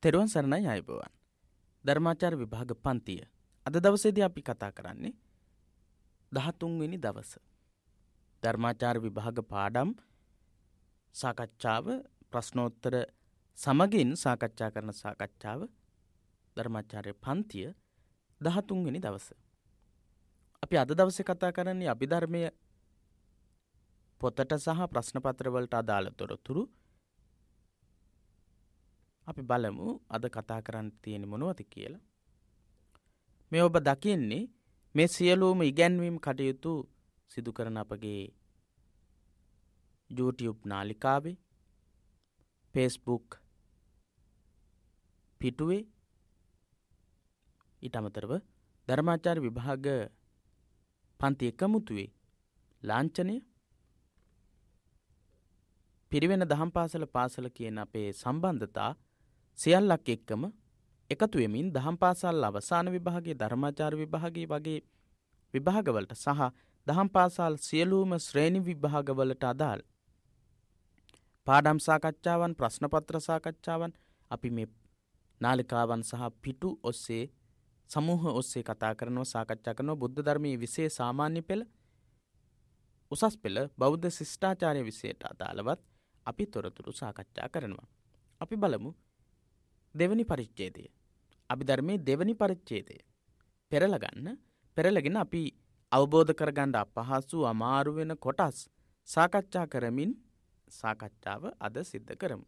තෙරුවන් සරණයි අයිබෝවන් ධර්මාචාර විභාග පන්තිය අද දවසේද අපි කතා කරන්නේ දහතුන්වෙනි දවස ධර්මාචාර විභාග පාඩම් සාකච්ඡාව ප්‍රශ්නෝත්තර සමගින් සාකච්ඡා කරන සාකච්ඡාව ධර්මාචාරය පන්තිය දහතුන්වෙනි දවස අපි අද දවස කතා කරන්නේ අභිධර්මය පොතට සහ ප්‍රශ්නපත්‍රවලට අදාළ තොරතුරු අපි බලමු අද කතා කරන්න තියෙන මොනවති කියලා. මේ ඔබ දකින්නේ මේ සියලූම ඉගැන්වීම් කටයුතු සිදු කරන අපගේ ජූටියුප් නාලිකාවේ පේස්බුක් පිටුවේ ඉට අමතරව ධර්මාචාර විභාග පන්ති එකමුතුවේ ලාංචනය පිරිවෙන දහම් පාසල පාසල කියන අපේ සම්බන්ධතා සියල්ලක් එක්කම එකතුවෙමින් දහම් පාසල් අවසාන විභාගේ ධර්මාචාර විභාගේ වගේ විභාගවලට සහ දහම් පාසල් සියලූම ශ්‍රේණි විභාගවලට අදාල්. පාඩම් සාකච්ඡාවන් ප්‍රශ්නපත්‍ර සාකච්ඡාවන් අපි මේ නාලිකාවන් සහ පිටු ඔස්සේ සමූහ ඔස්සේ කතා කරනව සාකච්ඡා කරනව බුද්ධ ධර්මයේ විසේ සාමාන්‍ය පෙළ උසස් පෙළ බෞද්ධ ශිෂ්ඨාචාරය විසයට අදාළවත් අපි තොරතුරු සාකච්ඡා කරනවා. අපි බලමු දෙවනි පරිච්චේදය. අපි ධර්මයේ දෙවනි පරිච්චේදය. පෙරලගන්න පෙරලගෙන අපි අවබෝධ කරගණ්ඩ අපහසු අමාරුවෙන කොටස් සාකච්ඡා කරමින් සාකච්ඡාව අද සිද්ධ කරමු.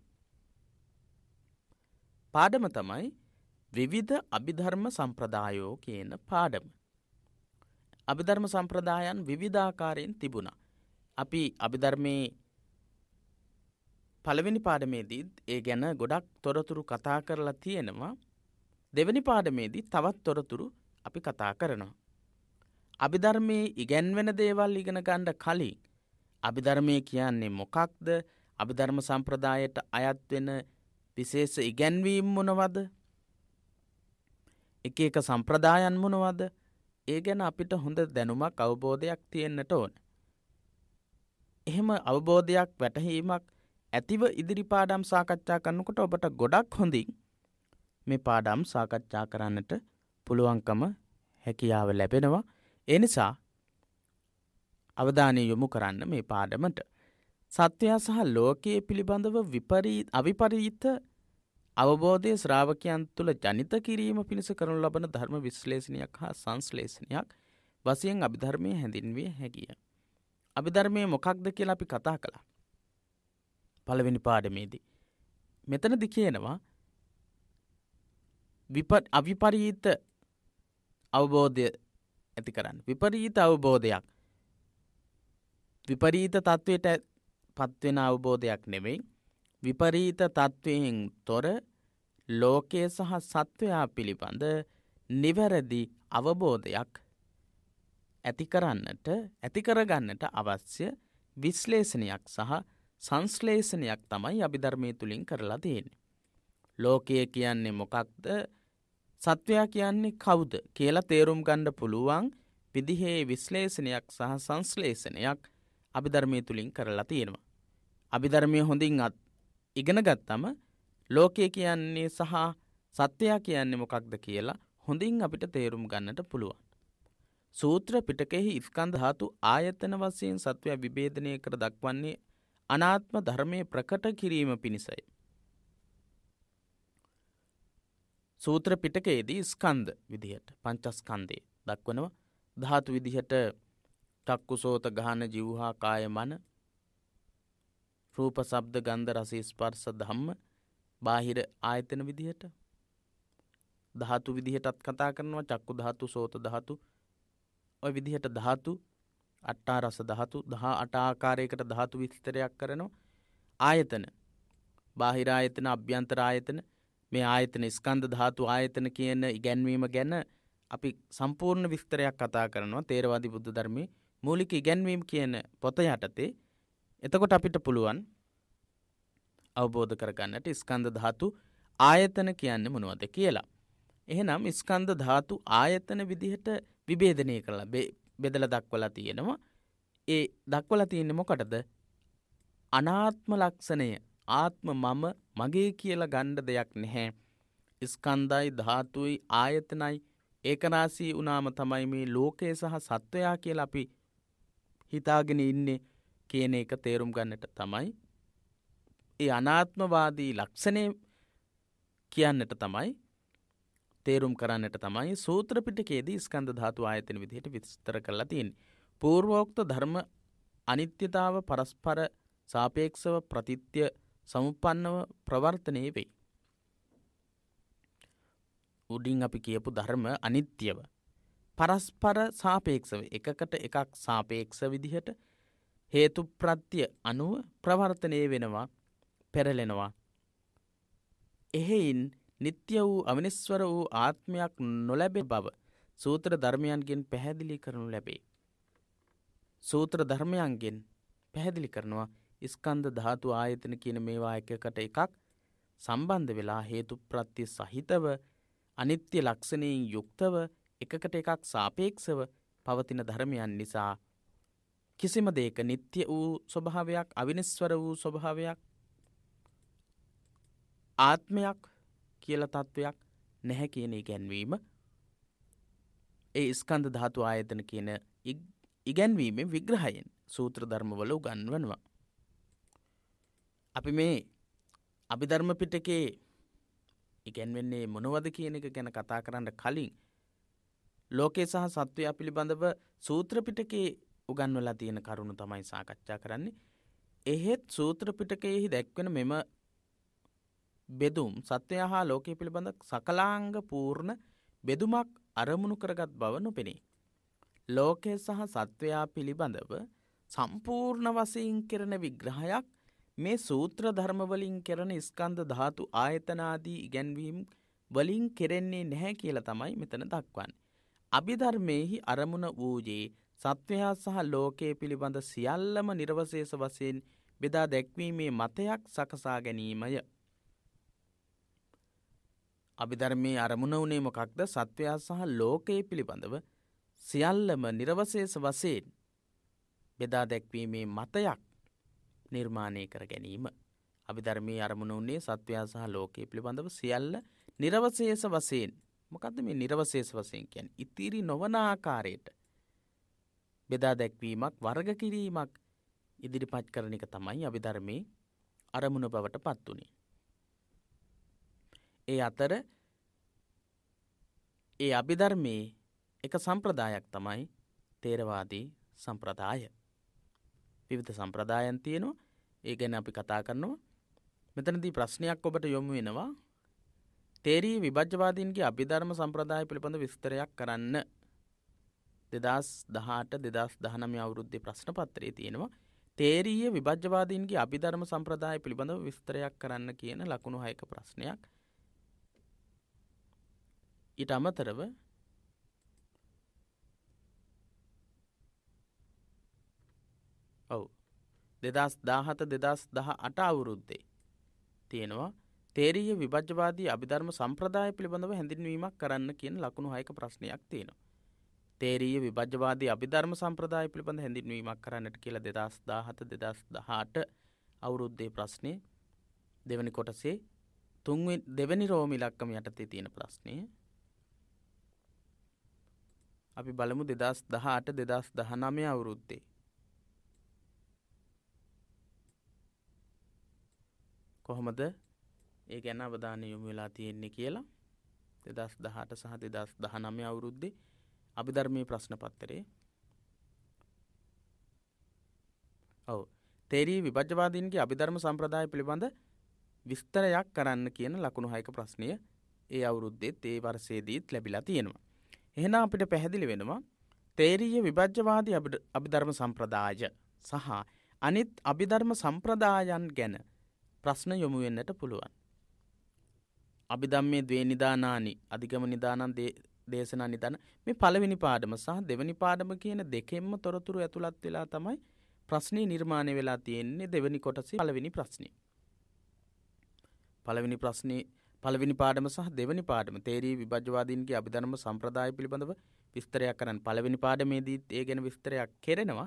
පාඩම තමයි විවිධ අභිධර්ම සම්ප්‍රදායෝ කියන පාඩම. අභිධර්ම සම්ප්‍රදායන් විවිධාකාරයෙන් තිබුණා. අපි අභිධර්මයේ පළවෙනි පාඩමේදීත් ඒ ගැන ගොඩක් තොරතුරු කතා කරලා තියෙනවා දෙවැනි පාඩමේදී තවත් තොරතුරු අපි කතා කරනවා. අභිධර්මයේ ඉගැන්වෙන දේවල් ඉගෙන ගණ්ඩ කලින් අභිධර්මය කියන්නේ මොකක්ද අභිධර්ම සම්ප්‍රදායට අයත්වෙන විශේෂ ඉගැන්වීම් මොනවද එක එක සම්ප්‍රදායන් මොනවද ඒ ගැන අපිට හොඳ දැනුමක් අවබෝධයක් තියෙන්න්නට ඕන. එහෙම අවබෝධයක් වැටහීමක් ඇතිව ඉදිරි පාඩම් සාකච්ඡා කරනකොට ඔබට ගොඩක් හොඳින් මේ පාඩම් සාකච්ඡා කරන්නට පුළුවන්කම හැකියාව ලැබෙනවා. ඒ නිසා අවධානය යොමු කරන්න මේ පාඩමට. සත්වයා සහ ලෝකයේ පිළිබඳව අවිපරීත අවබෝධය ශ්‍රාවකයන් තුළ ජනිත කිරීම පිණිස කරනු ලබන ධර්ම විශ්ලේෂණයක් හා සංශ්ලේෂණයක් වසියෙන් අභිධර්මය හැඳින්විය හැකිය. අභිධර්මය මොකක්ද කියලා අපි කතා කළා. පළවෙනි පාඩමේදී. මෙතනදි කියනවා අවිපරීත අවබෝධය ඇති කරන්න. විපරීත අවබෝධයක් විපරීත තත්ත්වයට පත්වෙන අවබෝධයක් නෙවෙයි විපරීත තත්ත්වයෙන් තොර ලෝකය සහ සත්වයා පිළිබඳ නිවැරදි අවබෝධයක් ඇති කරන්නට ඇති කරගන්නට අවශ්‍ය විශ්ලේෂණයක් සහ සංස්ලේෂණයක් තමයි අභිධර්මය තුළින් කරලා තියෙන. ලෝකය කියන්නේ මොකක්ද සත්වයා කියන්නේ කවුද කියලා තේරුම් ගණ්ඩ පුළුවන් විදිහේ විශ්ලේෂණයක් සහ සංස්ලේෂණයක් අභිධර්මය තුළින් කරලා තියෙනවා. අභිධර්මය හොඳින් අත් ඉගෙන ගත්තම ලෝකය කියන්නේ සහ සත්‍යයා කියන්නේ මොකක්ද කියලා හොඳින් අපිට තේරුම් ගන්නට පුළුවන්. සූත්‍ර පිටකෙහි ඉස්කන්ධ ධාතු ආයතන වශයෙන් සත්වය විභේදනය කර දක්වන්නේ අනාත්ම ධර්මය ප්‍රකට කිරීම පිණිසයි. සූත්‍ර පිටකයේදී ස්කන්ධ විදිහට පංචස්කන්දේ දක්වනව ධාතු විදිහට චක්කුසෝත ගාන ජිව්හා කාය මන රූප සබ්ද ගන්ධ රස ස්පර්ශ ධම්ම බාහිර ආයතන විදිහට ධාතු විදිහටත් කතා කරනවා චක්කු ධාතු සෝත ධාතු ඔය විදිහට ධාතු අට්ටා රස දහතු දහ අටාකාරයකට දහතු විස්තරයක් කරනවා ආයතන බාහිර ආයතන අභ්‍යන්තර ආයතන මේ ආයතන ස්කන්ධ ධාතු ආයතන කියන ඉගැන්වීම ගැන අපි සම්පූර්ණ විස්තරයක් කතා කරනවා තේරවාදී බුද්ධ ධර්මයේ මූලික ඉගැන්වීම කියන පොත යටතේ එතකොට අපිට පුළුවන් අවබෝධ කරගන්නට ස්කන්ධ ධාතු ආයතන කියන්නේ මොනවද කියලා. එහෙනම් ස්කන්ධ ධාතු ආයතන විදිහට විභේදනය කරලා බෙදල දක්වලා තියෙනවා ඒ දක්වල තියෙන්නේ මොකටද අනාත්ම ලක්ෂණය ආත්ම මම මගේ කියලා ගණ්ඩ දෙයක් නැහැ. ඉස්කන්දයි ධාතුයි ආයතනයි ඒකනාසී වනාම තමයි මේ ලෝකයේ සහ සත්වයා කියලා අපි හිතාගෙන ඉන්නේ කියන එක තේරුම් ගන්නට තමයි. ඒ අනාත්මවාදී ලක්ෂණය කියන්නට තමයි තේරුම් කරන්නට තමයි සූත්‍රපිටකේදී ස්කන්ධ ධාතු ආයතන විදිහට විස්තර කරලා තින්. පූර්වෝක්ත ධර්ම අනිත්‍යතාව පරස්පර සාපේක්ෂව ප්‍රතිත්‍ය සමුපන්නව ප්‍රවර්තනය වෙයි. උඩින් අපි කියපු ධර්ම අනිත්‍යව. පරස්පර සාපේක්ෂව එකකට එකක් සාපේක්ෂ විදිහට හේතු ප්‍රත්‍ය අනුව ප්‍රවර්තනය වෙනවා පෙරලෙනවා. එහෙයින් නිත්‍ය වූ අමිනිස්වර වූ ආත්මයක් නොලැබෙන බව සූත්‍ර ධර්මයන්ගෙන් පැහැදිලි කරනු ලැබේ. සූත්‍ර ධර්මයන්ගෙන් පැහැදිලි කරනවා ඉස්කන්ධ ධාතු ආයතන කියන මේවා එකකට එකක් සම්බන්ධ වෙලා හේතු ප්‍රත්‍ය සහිතව අනිත්‍ය ලක්ෂණයෙන් යුක්තව එකකට එකක් සාපේක්ෂව පවතින ධර්මයන් නිසා කිසිම දෙයක නිත්‍ය වූ ස්වභාවයක් අවිනිස්වර වූ ස්වභාවයක් ආත්මයක් කියල තත්ත්වයක් නැහැ කියන ඉගැන්වීම ඒ ස්කන්ධ ධාතු ආයතන කියන ඉගැන්වීමෙන් විග්‍රහයෙන් සූත්‍ර ධර්මවල උගන්වනවා. අපි මේ අභිධර්ම පිටකේ ඉගැන්වෙන්නේ මොනවද කියන එක ගැන කතා කරන්න කලින් ලෝකේ සහ සත්වයා පිළිබඳව සූත්‍රපිටකේ උගන්වලා තියෙන කරුණු තමයි සාකච්ඡා කරන්නේ. එහෙත් සූත්‍රපිටකයෙහි දැක්වෙන මෙම බෙදුම් සත්වයා හා ලෝකය පිළිබඳ සකලාංග පූර්ණ බෙදුමක් අරමුණු කරගත් බව නොපෙනේ. ලෝකය සහ සත්වයා පිළිබඳව සම්පූර්ණ වසයෙන් කෙරෙන විග්‍රහයක් මේ සූත්‍ර ධර්මවලින් කෙරෙන ස්කන්ධ ධාතු ආයතනාදී ඉගැන්වීම් වලින් කෙරෙන්නේ නැහැ කියලා තමයි මෙතන දක්වන්නේ. අභිධර්මයෙහි අරමුණ වූයේ සත්වයා සහ ලෝකයේ පිළිබඳ සියල්ලම නිර්වශේෂ වශයෙන් බෙදා දැක්වීමේ මතයක් සකසා ගැනීමය. අභිධර්මයේ අරමුණ වුණේ මොකක්ද සත්වයා සහ ලෝකයේ පිළිබඳව සියල්ලම නිරවසේස වසයෙන් බෙදා දැක්වීමේ මතයක් නිර්මාණය කර ගැනීම. අභිධර්මයේ අරමුණ වන්නේ සත්වයා සහ ලෝකයේ පිළිබඳව සියල්ල නිරවසේස වසයෙන් මොකද මේ නිරවසේස වසයෙන් කියන් ඉතිරි නොවනාආකාරයට බෙදා දැක්වීමක් වර්ග කිරීමක් ඉදිරිපත් කරන එක තමයි අභිධර්මයේ අරමුණ බවට පත් වනේ. ඒ අතර ඒ අභිධර්මයේ එක සම්ප්‍රදායක් තමයි තේරවාදී සම්ප්‍රදාය. විවිධ සම්ප්‍රදායන් තියෙනවා ඒ ගැන අපි කතා කරනවා. මෙතනදී ප්‍රශ්නයක් ඔබට යොමු වෙනවා. තේරී විභජ්‍යවාදීන්ගේ අභිධර්ම සම්ප්‍රදාය පිළිබඳ විස්තරයක් කරන්න. දෙදස් දහට දෙදස් දහනම අවුරුද්ධි ප්‍රශ්න පත්‍රයේ තියෙනවා. තේරීය විභජ්‍යවාදීන්ගේ අභිධර්ම සම්ප්‍රදාය පිළිබඳ විස්තරයක් කරන්න කියන ලකුණු හයක ප්‍රශ්නයක්. ඊට අමතරව ඔව් දෙදස් දාහත දෙදස් දහ අට අවුරුද්දේ. තියෙනවා තේරීය විභජ්‍යවාදී අභිධර්ම සම්ප්‍රදාය පිළිබඳව හැඳින්වීමක් කරන්න කියන ලකුණු හයක ප්‍රශ්නයක් තියෙනවා. තේරීය විභජ්‍යවාදී අභිධර්ම සම්ප්‍රදාය පිළිබඳ හැඳින්වීමක් කරන්නට කියලා දෙදස් දාහත දෙදස් දහට අවුරුද්දේ ප්‍රශ්නය දෙවනි කොටසේ තුන් දෙවැනි රෝමි ලක්කම යටතේ තියෙන ප්‍රශ්නය අපි බලමු දෙදස් දහට දෙදස් දහනමය අවුරුද්දේ. කොහොමද ඒ ගැන අවධානය යොමු වෙලා තියෙන්නේ කියලා දෙදස් දහට සහ දෙදස් දහනමය අවුරුද්දේ අභිධර්මය ප්‍රශ්න පත්තරේ ඔව තේරී විභජ්‍යවාදීන්ගේ අභිධර්ම සම්ප්‍රදාය පිළිබඳ විස්තරයක් කරන්න කියන ලකුණු හයක ප්‍රශ්නය ඒ අවුරුද්දෙත් ඒ වර්සේදීත් ලැබිලා තියෙනවා එහෙන අපිට පැහැදිලි වෙනවා තේරීය විභජ්‍යවාදී අභිධර්ම සම්ප්‍රදාය සහ අනිත් අභිධර්ම සම්ප්‍රදායන් ගැන ප්‍රශ්න යොමු වෙන්නට පුළුවන්. අභිධම්මේ දේ නිදානානි අධිගම නිදානන් දේශනා නිදන මේ පළවෙනි පාඩම සහ දෙවනි පාඩම කියන දෙකෙන්ම තොරතුරු ඇතුළත් වෙලා තමයි ප්‍රශ්නී නිර්මාණය වෙලා තියෙන්නේ දෙවැනි කොටසි පළවෙනි ප්‍රශ්නය. පළවෙනි ප්‍රශ්නී පළවෙනි පාඩම සහ දෙවැනි පාඩම තේරී විභජ්‍යවාදීන්ගේ අභිධර්ම සම්ප්‍රදාය පිළිබඳව විස්තරයක් කරන්න පළවෙනි පාඩමේදීත් ඒ ගැන විස්තරයක් කෙරෙනවා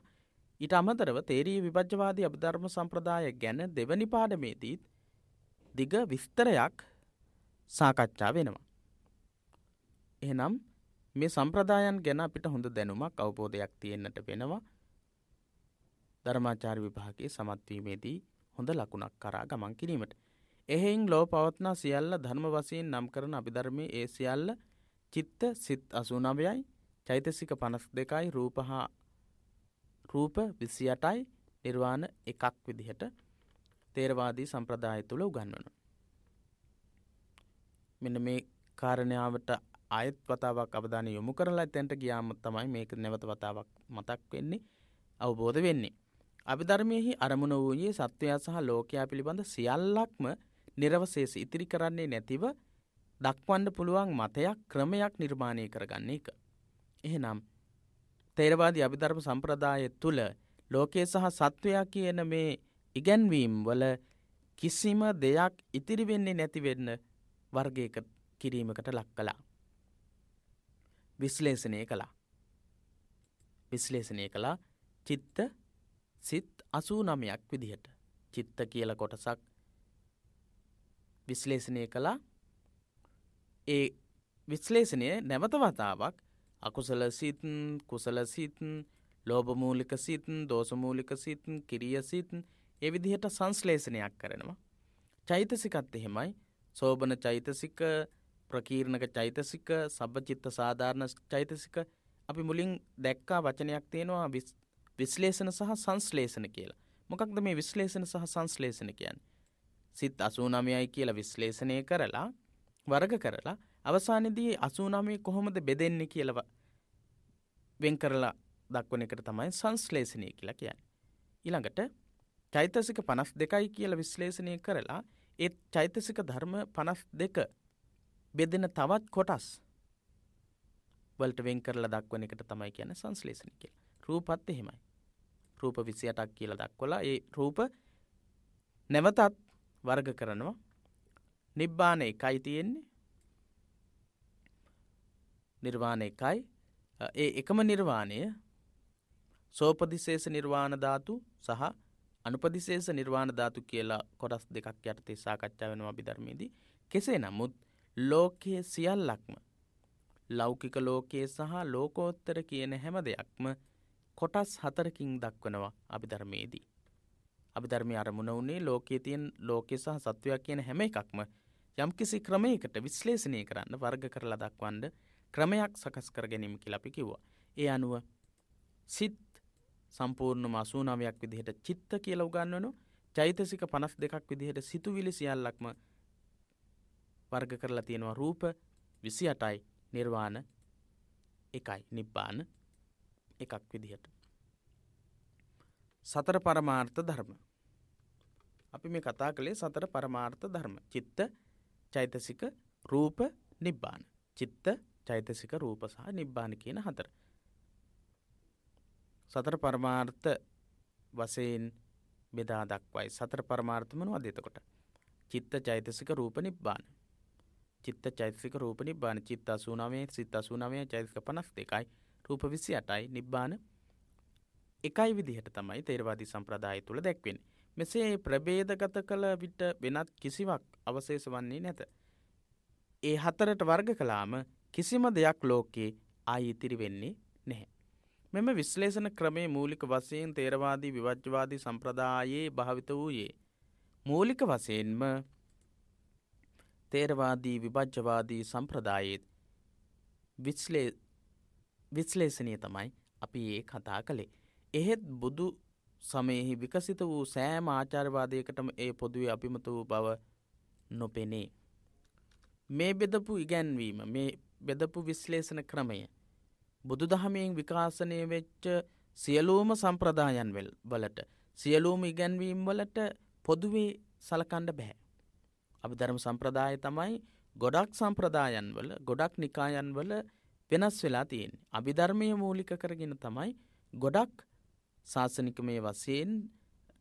ඊට අමතරව තේරී විභජ්‍යවාදී අභිධර්ම සම්ප්‍රදාය ගැන දෙවැනි පාඩමේදීත් දිග විස්තරයක් සාකච්ඡා වෙනවා. එහෙනම් මේ සම්ප්‍රදායන් ගැන අපිට හොඳ දැනුමක් අවබෝධයක් තියෙන්නට වෙනවා ධර්මාචාර විභාගේ සමත්වීමේදී හොඳ ලකුණක් කරා ගමන් කිරීමට. එහෙයින් ලෝ පවත්නා සියල්ල ධර්ම වසයෙන් නම් කරන අභිධර්මය ඒ සියල්ල චිත්ත සිත් අසුනවයයි චෛතසික පනස් දෙකයි රූපහා රූප විසි අටයි නිර්වාණ එකක් විදිහට තේරවාදී සම්ප්‍රදාය තුළ උගන්වන. මෙන මේ කාරණාවට අයත් වතාවක් අවධාන යොමු කරලා ඇතැන්ට ගියාමත් තමයි මේක නැවත වතාවක් මතක් වෙන්නේ අවබෝධ වෙන්නේ. අභිධර්මයෙහි අරමුණ වූයේ සත්වයා සහ ලෝකයා පිළිබඳ සියල්ලක්ම නිරවශේෂ ඉතිරි කරන්නේ නැතිව දක්වන්න පුළුවන් මතයක් ක්‍රමයක් නිර්මාණය කරගන්න එක. එහෙනම් තේරවාදී අභිධර්ම සම්ප්‍රදාය තුළ ලෝකයේ සහ සත්වයා කියන මේ ඉගැන්වීම් වල කිසිම දෙයක් ඉතිරිවෙන්නේ නැතිවෙන්න වර්ගයක කිරීමකට ලක් කලා. විශ්ලේෂණය කළා. විශ්ලේෂණය කළා චිත්ත සිත් අසූ නමයක් විදිහට. චිත්ත කියල කොටසක් විශ්ලේෂණය කළා ඒ විශ්ලේෂණය නැවත වතාවක් අකුසල සිතන් කුසල සිතන් ලෝබමූලික සිතන් දෝසමූලික සිතන් කිරිය සිතන් එවිදිහට සංස්ලේෂණයක් කරනවා. චෛතසිකත් එහෙමයි සෝභන චෛතසික ප්‍රකීර්ණක චෛතසික සබචිත්ත සාධාරණ චෛතසික අපි මුලින් දැක්කා වචනයක් තියෙනවා විශ්ලේෂණ සහ සංස්ලේෂණ කියලා. මොකක්ද මේ විශ්ලේෂණ සහ සංස්ලේෂණ කියන් සිත් අසූනමයයි කියලා විශ්ලේෂණය කරලා වර්ග කරලා අවසානදී අසූනමය කොහොමද බෙදෙන්නේ කියලව වෙන් කරලා දක්වන එකට තමයි සංස්ලේෂණය කියලා කියන්න. ඊළඟට චෛතසික පනස් දෙකයි කියල විශ්ලේෂණය කරලා ඒත් චෛතසික ධර්ම පනස් දෙක බෙදෙන තවත් කොටස් වලට වෙන් කරලා දක්වන එකට තමයි කියන සංස්ලේෂණ කියල රූපත් එහෙමයි රූප විසියටක් කියල දක්වලා ඒ රූප නැවතත් වර්ග කරනවා නිබ්බාන එකයි තියෙන්නේ නිර්වාණ එකයි ඒ එකම නිර්වාණය සෝපදිශේෂ නිර්වාණ ධාතු සහ අනුපදිශේෂ නිර්වාණ ධාතු කියලා කොටස් දෙකක් යටතේ සාකච්ඡා වෙනවා අපි ධර්මයේදී. කෙසේ නමුත් ලෝකයේ සියල්ලක්ම ලෞකික ලෝකයේ සහ ලෝකෝත්තර කියන හැම දෙයක්ම කොටස් හතරකින් දක්වනවා අපි ධර්මයේදී. අභිධර්මය අරමුණ වුණේ ලෝකයේ තියෙන ලෝකය සහ සත්වයා කියන හැම එකක්ම යම්කිසි ක්‍රමයකට විශ්ලේෂණය කරන්න වර්ග කරලා දක්වන්න ක්‍රමයක් සකස් කර ගැනීම කියලා අපි කිව්වා. ඒ අනුව සිත් සම්පූර්ණම 89ක් විදිහට චිත්ත කියලා උගන්වනවා. චෛතසික 52ක් විදිහට සිතුවිලි සියල්ලක්ම වර්ග කරලා තියෙනවා රූප 28යි නිර්වාණ එකයි නිබ්බාන එකක් විදිහට. සතර පරමාර්ථ ධර්ම. අපි මේ කතා කළේ සතර පරමාර්ථ ධර්ම. චිත්ත චෛතසික රූප නිබ්බාන. චිත්ත චෛතසික රූප සහ නිබ්බාන කියන හතර. සතර පරමාර්ථ වසයෙන් බෙදා දක්වයි සතර පරමාර්ථමනු අධ්‍යතකොට. චිත්ත චෛතසික රූප නිබ්බාන. චිත්ත චෛතසික රූප නිබ්බාන චිත්ත අසූනාවේ සිත් අසූනාවය චෛතක පනස් දෙකයි රූප විසි අටයි නිබ්බාන එකයි විදිහට තමයි තේරවාදී සම්ප්‍රදාය තුළ දැක්වෙන්. මෙසේ ප්‍රබේදගත කළ විට වෙනත් කිසිවක් අවසේෂ වන්නේ නැත. ඒ හතරට වර්ග කලාම කිසිම දෙයක් ලෝකයේ ආයිඉතිරි වෙන්නේ නැහැ. මෙම විශ්ලේෂණ ක්‍රමේ මූලික වසයෙන් තේරවාදී විවජ්්‍යවාදී සම්ප්‍රදායේ භාවිත වූයේ. මූලික වසයෙන්ම තේරවාදී විභජ්්‍යවාදී සම්ප්‍රදායත් විශ්ලේෂණය තමයි අපි ඒ කතා කළේ. එහෙත් බුදු සමයෙහි විකසිත වූ සෑම ආචාර්වාදයකටම ඒ පොදුවේ අපිමත වූ බව නොපෙනේ. මේ බෙදපු ඉගැන්වීම මේ බෙදපු විශ්ලේෂණ ක්‍රමය. බුදු දහමයෙන් විකාශනය වෙච්ච සියලූම සම්ප්‍රදායන් වලට සියලූම ඉගැන්වීම් වලට පොදුවේ සලකණ්ඩ බැහැ. අභිධර්ම සම්ප්‍රදාය තමයි ගොඩක් සම්ප්‍රදායන් වල ගොඩක් නිකායන් වල වෙනස් වෙලා තියෙන්. අභිධර්මය මූලික කරගෙන තමයි ගොඩක් ශාසනික මේ වසයෙන්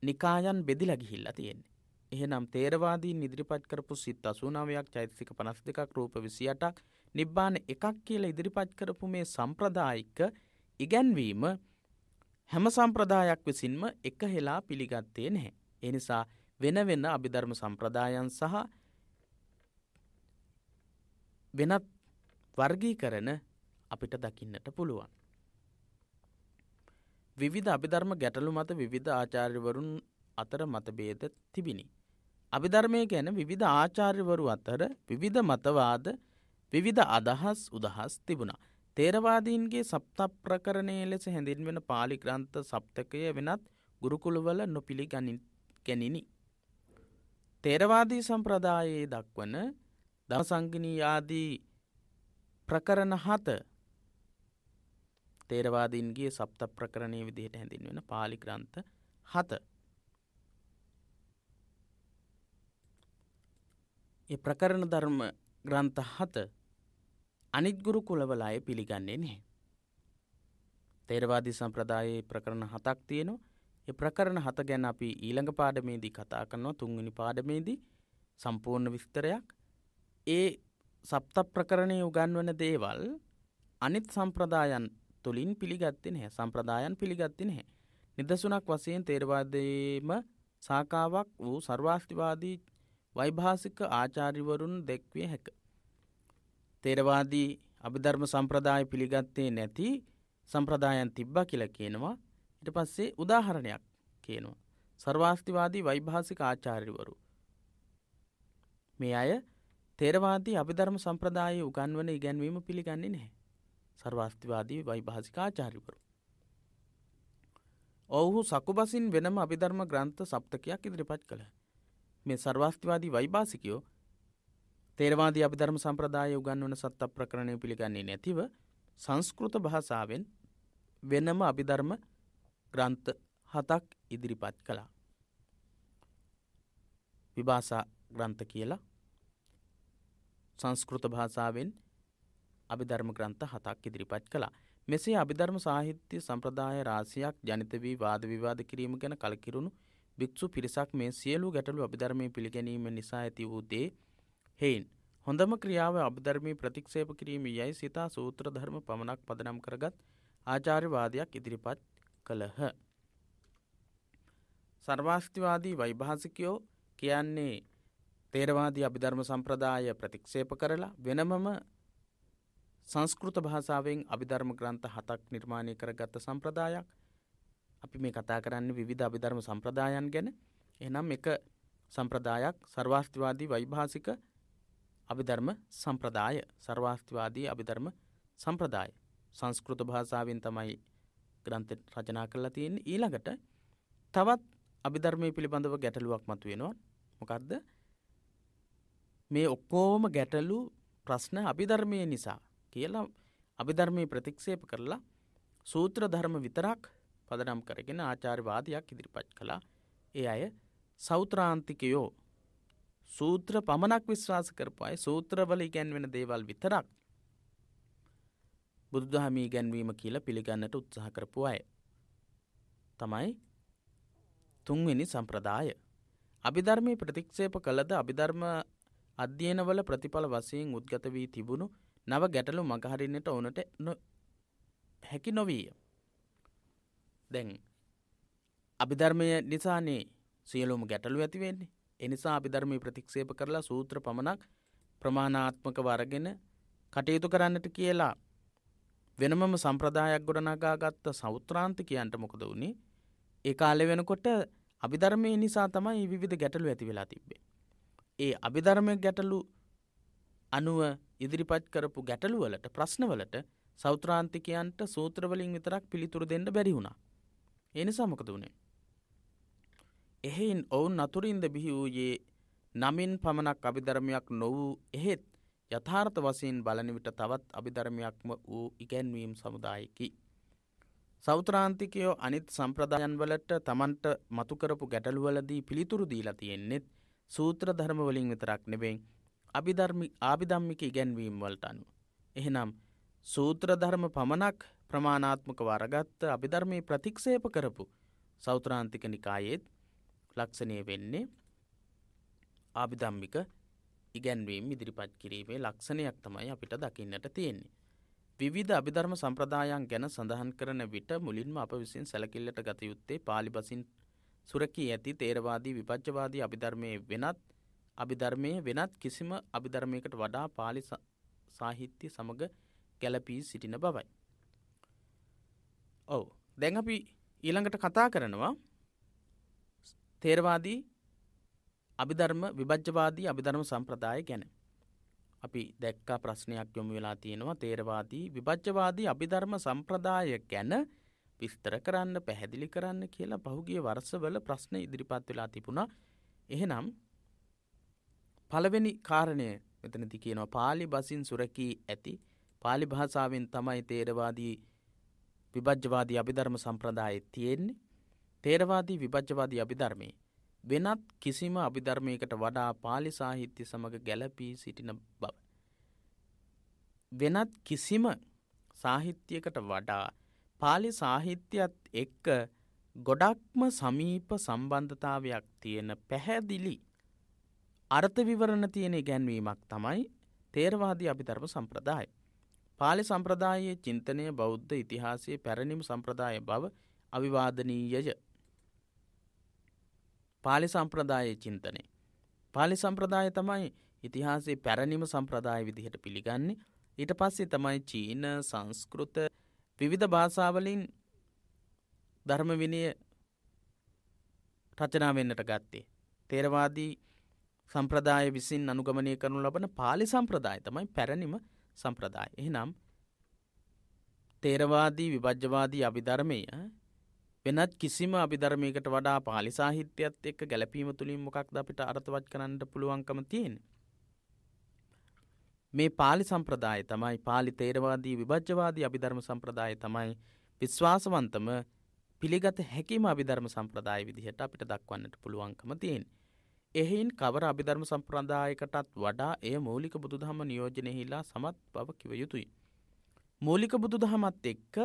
නිකායන් බෙදිල ගිහිල්ලා තියෙන්නේ. එහෙනම් තේරවාදීන් ඉදිරිපත් කරපු සිත් අසූනාවයක් චෛතසික පනස් දෙකක් රූප විසියටක් නිබ්බාන එකක් කියල ඉදිරිපත් කරපු මේ සම්ප්‍රදායික ඉගැන්වීම හැම සම්ප්‍රදායක් විසින්ම එක හෙලා පිළිගත්තේ නැහැ. එනිසා වෙන වෙන්න අභිධර්ම සම්ප්‍රදායන් සහ වෙනත් වර්ගී කරන අපිට දකින්නට පුළුවන්. විවිධ අභිධර්ම ගැටලු මත විවිධ ආචාර්යවරුන් අතර මතබේද තිබිණි. අභිධර්මය ගැන විවිධ ආචාර්යවරු අතර විවිධ මතවාද විවිධ අදහස් උදහස් තිබුණා. තේරවාදීන්ගේ සප්ත ප්‍රකරණය ලෙස හැඳින්වෙන පාලි ග්‍රන්ථ සප්තකය වෙනත් ගුරුකුළුවල නොපිළි ගැනිනි. තේරවාදී සම්ප්‍රදායේ දක්වන දමසංගනී ආදී ප්‍රකරණ හත තේරවාදීන්ගේ සප්ත ප්‍රකරණය විදිහට හැඳින්වෙන පාලි ග්‍රන්ථ හත. ඒ ප්‍රකරණ ධර්ම ග්‍රන්ථ හත අනිත්ගුරු කුලවල අය පිළිගන්නේ නැහැ. තේරවාදී සම්ප්‍රදායේ ප්‍රකරණ හතක් තියෙනවා. ඒ ප්‍රකරණ හත ගැන අපි ඊළඟ පාඩමේදී කතා කරනවා තුන්වෙනි පාඩමේදී සම්පූර්ණ විස්තරයක්. ඒ සප්ත ප්‍රකරණය උගන්වන දේවල් අනිත් සම්ප්‍රදායන් තුළින් පිළිගත්තෙන හැ සම්ප්‍රදායන් පිළිගත්තින හැ. නිදසුනක් වසයෙන් තේරවාදයේම සාකාවක් වූ සර්වාෂ්ටිවාදී වෛභාසික ආචාරිවරුන් දැක්විය හැක. තේරවාදී අභිධර්ම සම්ප්‍රදාය පිළිගත්තේ නැති සම්ප්‍රදායන් තිබ්බ කියල කියනවා ඉට පස්සේ උදාහරණයක් කියනවා. සර්වාස්තිවාදී වෛභාසික ආචාරිවරු. මේ අය තේරවාදී අභිධර්ම සම්ප්‍රදාය උගන්වන ඉගැන්වීම පිළිගන්නේ නැහැ. සර්වාස්තිවාදී වයිභාසිකාචාරිවරු. ඔවුහු සකුබසින් වෙනම අභිධර්ම ග්‍රන්ථ සප්තකයක් ඉදිරිපත් කළ මේ සර්වාස්තිවාදී වයිභාසිකයෝ තේරවාදී අභිධර්ම සම්ප්‍රදාය උගන්වන සත්ත ප්‍රකරණය පිළිගන්නේ නැතිව සංස්කෘත භාසාාවෙන් වෙනම අභිධර්ම ග්‍රන්ථ හතක් ඉදිරිපත් කළා. විභාසා ග්‍රන්ථ කියලා සංස්කෘත භාසාාවෙන් අභිධර්ම ග්‍රන්ථ හතක් ඉදිරිපත් කළා. මෙසේ අභිධර්ම සාහිත්‍ය සම්ප්‍රදාය රාශියක් ජනිත වී වාද විවාද කිරීම ගැන කලකිරුණු භික්ෂු පිරිසක් මේ සියලු ගැටලු අභිධර්මයේ පිළිගැනීම නිසා ඇති වූ දේ හේයින් හොඳම ක්‍රියාව අභිධර්මී ප්‍රතික්ෂේප කිරීම යයි සිතා සූත්‍ර ධර්ම පමණක් පදනම් කරගත් ආචාර්යවාදයක් ඉදිරිපත් කළහ. සර්වාස්තිවාදී වෛභාසිකයෝ කියන්නේ තේරවාදී අභිධර්ම සම්ප්‍රදාය ප්‍රතික්ෂේප කරලා වෙනමම සංස්කෘත භාසාාවෙන් අභිධර්ම ග්‍රන්ථ හතක් නිර්මාණය කර ගත්ත සම්ප්‍රදායක් අපි මේ කතා කරන්න විධ අභිධර්ම සම්ප්‍රදායන් ගැන එනම් එක සම්ප්‍රදායක් සර්වාස්තිවාදී වෛභාසික අභිධර්ම සම්ප්‍රදාය සර්වාස්තිවාදී අභිධර්ම සම්ප්‍රදාය සංස්කෘත භාසාාවෙන් තමයි ග්‍රන්ථ රජනා කරලා තියෙන් ඊළඟට තවත් අභිධර්මය පිළිබඳව ගැටලුවක් මතු වෙනවා මොකක්ද මේ ඔක්කෝම ගැටලු ප්‍රශ්න අභිධර්මය නිසා කියලා අභිධර්මයේ ප්‍රතික්ෂේප කරලා සූත්‍ර ධර්ම විතරක් පදනම් කරගෙන ආචාර්වාදයක් ඉදිරිපත් කළා ඒ අය සෞත්‍රාන්තිකයෝ සූත්‍ර පමණක් විශ්වාස කරපුයි සූත්‍රවල ඉගැන්වෙන දේවල් විතරක් බුදුදහමී ගැන්වීම කියලා පිළිගන්නට උත්සාහ කරපු අය. තමයි තුන්වෙනි සම්ප්‍රදාය. අභිධර්මය ප්‍රතික්ෂේප කළද අභිධර්ම අධ්‍යයනවල ප්‍රතිඵල වසයෙන් උද්ගත වී තිබුණු නව ගැටලු මඟහරින්නට ඕනට හැකි නොවීය. දැන් අභිධර්මය නිසානේ සියලුම ගැටලු ඇතිවෙන්නේ එනිසා අභිධර්මය ප්‍රතික්ෂේප කරලා සූත්‍ර පමණක් ප්‍රමාණාත්මක වරගෙන කටයුතු කරන්නට කියලා. වෙනමම සම්ප්‍රදායක් ගොඩනගාගත්ත සෞත්‍රාන්තිකයන්ට මොකද වුණේ ඒ කාලෙ වෙනකොට අභිධර්මය නිසා තමයි විධ ගැටලු ඇති වෙලා තිබ්බේ. ඒ අභිධර්මය ගැටලු අනුව ඉදිරිපත් කරපු ගැටලුවලට ප්‍රශ්නවලට සෞත්‍රාන්තිකයන්ට සූත්‍රවලින් විතරක් පිළිතුරු දෙන්න බැරි වුණා. එනිසා මොකද වුණේ. එහෙයින් ඔවුන් අතුරින්ද බිහි වූයේ නමින් පමණක් අභිධර්මයක් නොවූ එහෙත් යථාර්ථ වසයෙන් බලනවිට තවත් අභිධර්මයක්ම වූ ඉගැන්වීම් සමුදායකි. සෞත්‍රාන්තිකයෝ අනිත් සම්ප්‍රදායන් වලට තමන්ට මතුකරපු ගැටලුවලදී පිළිතුරු දීලා තියෙන්නෙත් සූත්‍ර ධර්මවලින් විතරක් නෙබෙයි ආභිධම්මික ඉගැන්වීම් වලට අනුව. එහෙනම් සූත්‍රධර්ම පමණක් ප්‍රමාණාත්මක වරගත්ත අභිධර්මය ප්‍රතික්ෂේප කරපු සෞත්‍රාන්තික නිකායේත් ලක්ෂණය වෙන්නේ ආභිධම්මික ඉගැන්වීම් ඉදිරිපත් කිරීමේ ලක්ෂණයක් තමයි අපිට දකින්නට තියෙන්නේ. විධ අභිධර්ම සම්ප්‍රදායන් ගැන සඳහන් කරන විට මුලින්ම අප විසින් සැලකිල්ලට ගතයුත්තේ පාලිබසින් සුරකී ඇති තේරවාදී විපච්චවාදී අභිධර්මය වෙනත් අභිධර්මය වෙනත් කිසිම අභිධර්මයකට වඩා පාලි සාහිත්‍ය සමඟ ගැලපී සිටින බවයි. ඔව දැන් අපි ඊළඟට කතා කරනවා තේරවාදී අභිධර්ම විභජ්ජවාදී අභිධර්ම සම්ප්‍රදාය ගැන. අපි දැක්කා ප්‍රශ්නයක් යොමු වෙලා තියෙනවා තේරවාදී විභජ්ජවාදී අභිධර්ම සම්ප්‍රදාය ගැන විස්තර කරන්න පැහැදිලි කරන්න කියලා පහුගිය වර්සවල ප්‍රශ්න ඉදිරිපත් වෙලා තිබුණා එහෙනම් පළවෙනි කාරණය මෙතනති කියනවා පාලි බසින් සුරකී ඇති පාලි භාෂාවෙන් තමයි තේරවාදී විභජ්ජවාදී අභිධර්ම සම්ප්‍රදායේ තියෙන්නේ තේරවාදී විභජ්ජවාදී අභිධර්මයේ වෙනත් කිසිම අභිධර්මයකට වඩා පාලි සාහිත්‍ය සමඟ ගැලපී සිටින බව. වෙනත් කිසිම සාහිත්‍යයකට වඩා පාලි සාහිත්‍යත් එක්ක ගොඩක්ම සමීප සම්බන්ධතාවයක් තියෙන පැහැදිලි අර්ථ විවරණ තියෙන ඉගැන්වීමක් තමයි තේරවාදී අභිධර්ම සම්ප්‍රදාය. පාලි සම්ප්‍රදායේ චින්තනය බෞද්ධ ඉතිහාසයේ පැරණිම් සම්ප්‍රදාය බව අවිවාදනීයය. පාලි සම්ප්‍රදායේ චින්තනය. පාලි සම්ප්‍රදාය තමයි ඉතිහාසේ පැරණිම සම්ප්‍රදාය විදිහට පිළිගන්නේ ඊට පස්සේ තමයි චීන සංස්කෘත විවිධ භාෂාවලින් ධර්මවිනය රචනා වෙන්නට ගත්තේ. තේරවාදී සම්ප්‍රදාය විසින් අනුගමනය කරනු ලබන පාලි සම්ප්‍රදාය තමයි පැරණිම සම්ප්‍රදාය. එහෙනම් තේරවාදී විභජ්ජවාදී අභිධර්මය වෙනත් කිසිම අභිධර්මයකට වඩා පාලි සාහිත්‍යයත් එක්ක ගැලපීම තුළින් මොකක්ද අපිට අර්ථවත් කරන්නට පුළුවන්කම තියෙන. මේ පාලි සම්ප්‍රදාය තමයි පාලි තේරවාදී විභජ්ජවාදී අභිධර්ම සම්ප්‍රදාය තමයි විශ්වාසවන්තම පිළිගත හැකිම අභිධර්ම සම්ප්‍රදාය විදිහට අපිට දක්වන්නට පුළුවන්කම තියෙන්නේ. එහෙයින් කවර අභිධර්ම සම්ප්‍රදායකටත් වඩා එය මූලික බුදුදහම නියෝජනයහිලා සමත් බව කිව යුතුයි. මූලික බුදුදහමත් එක්ක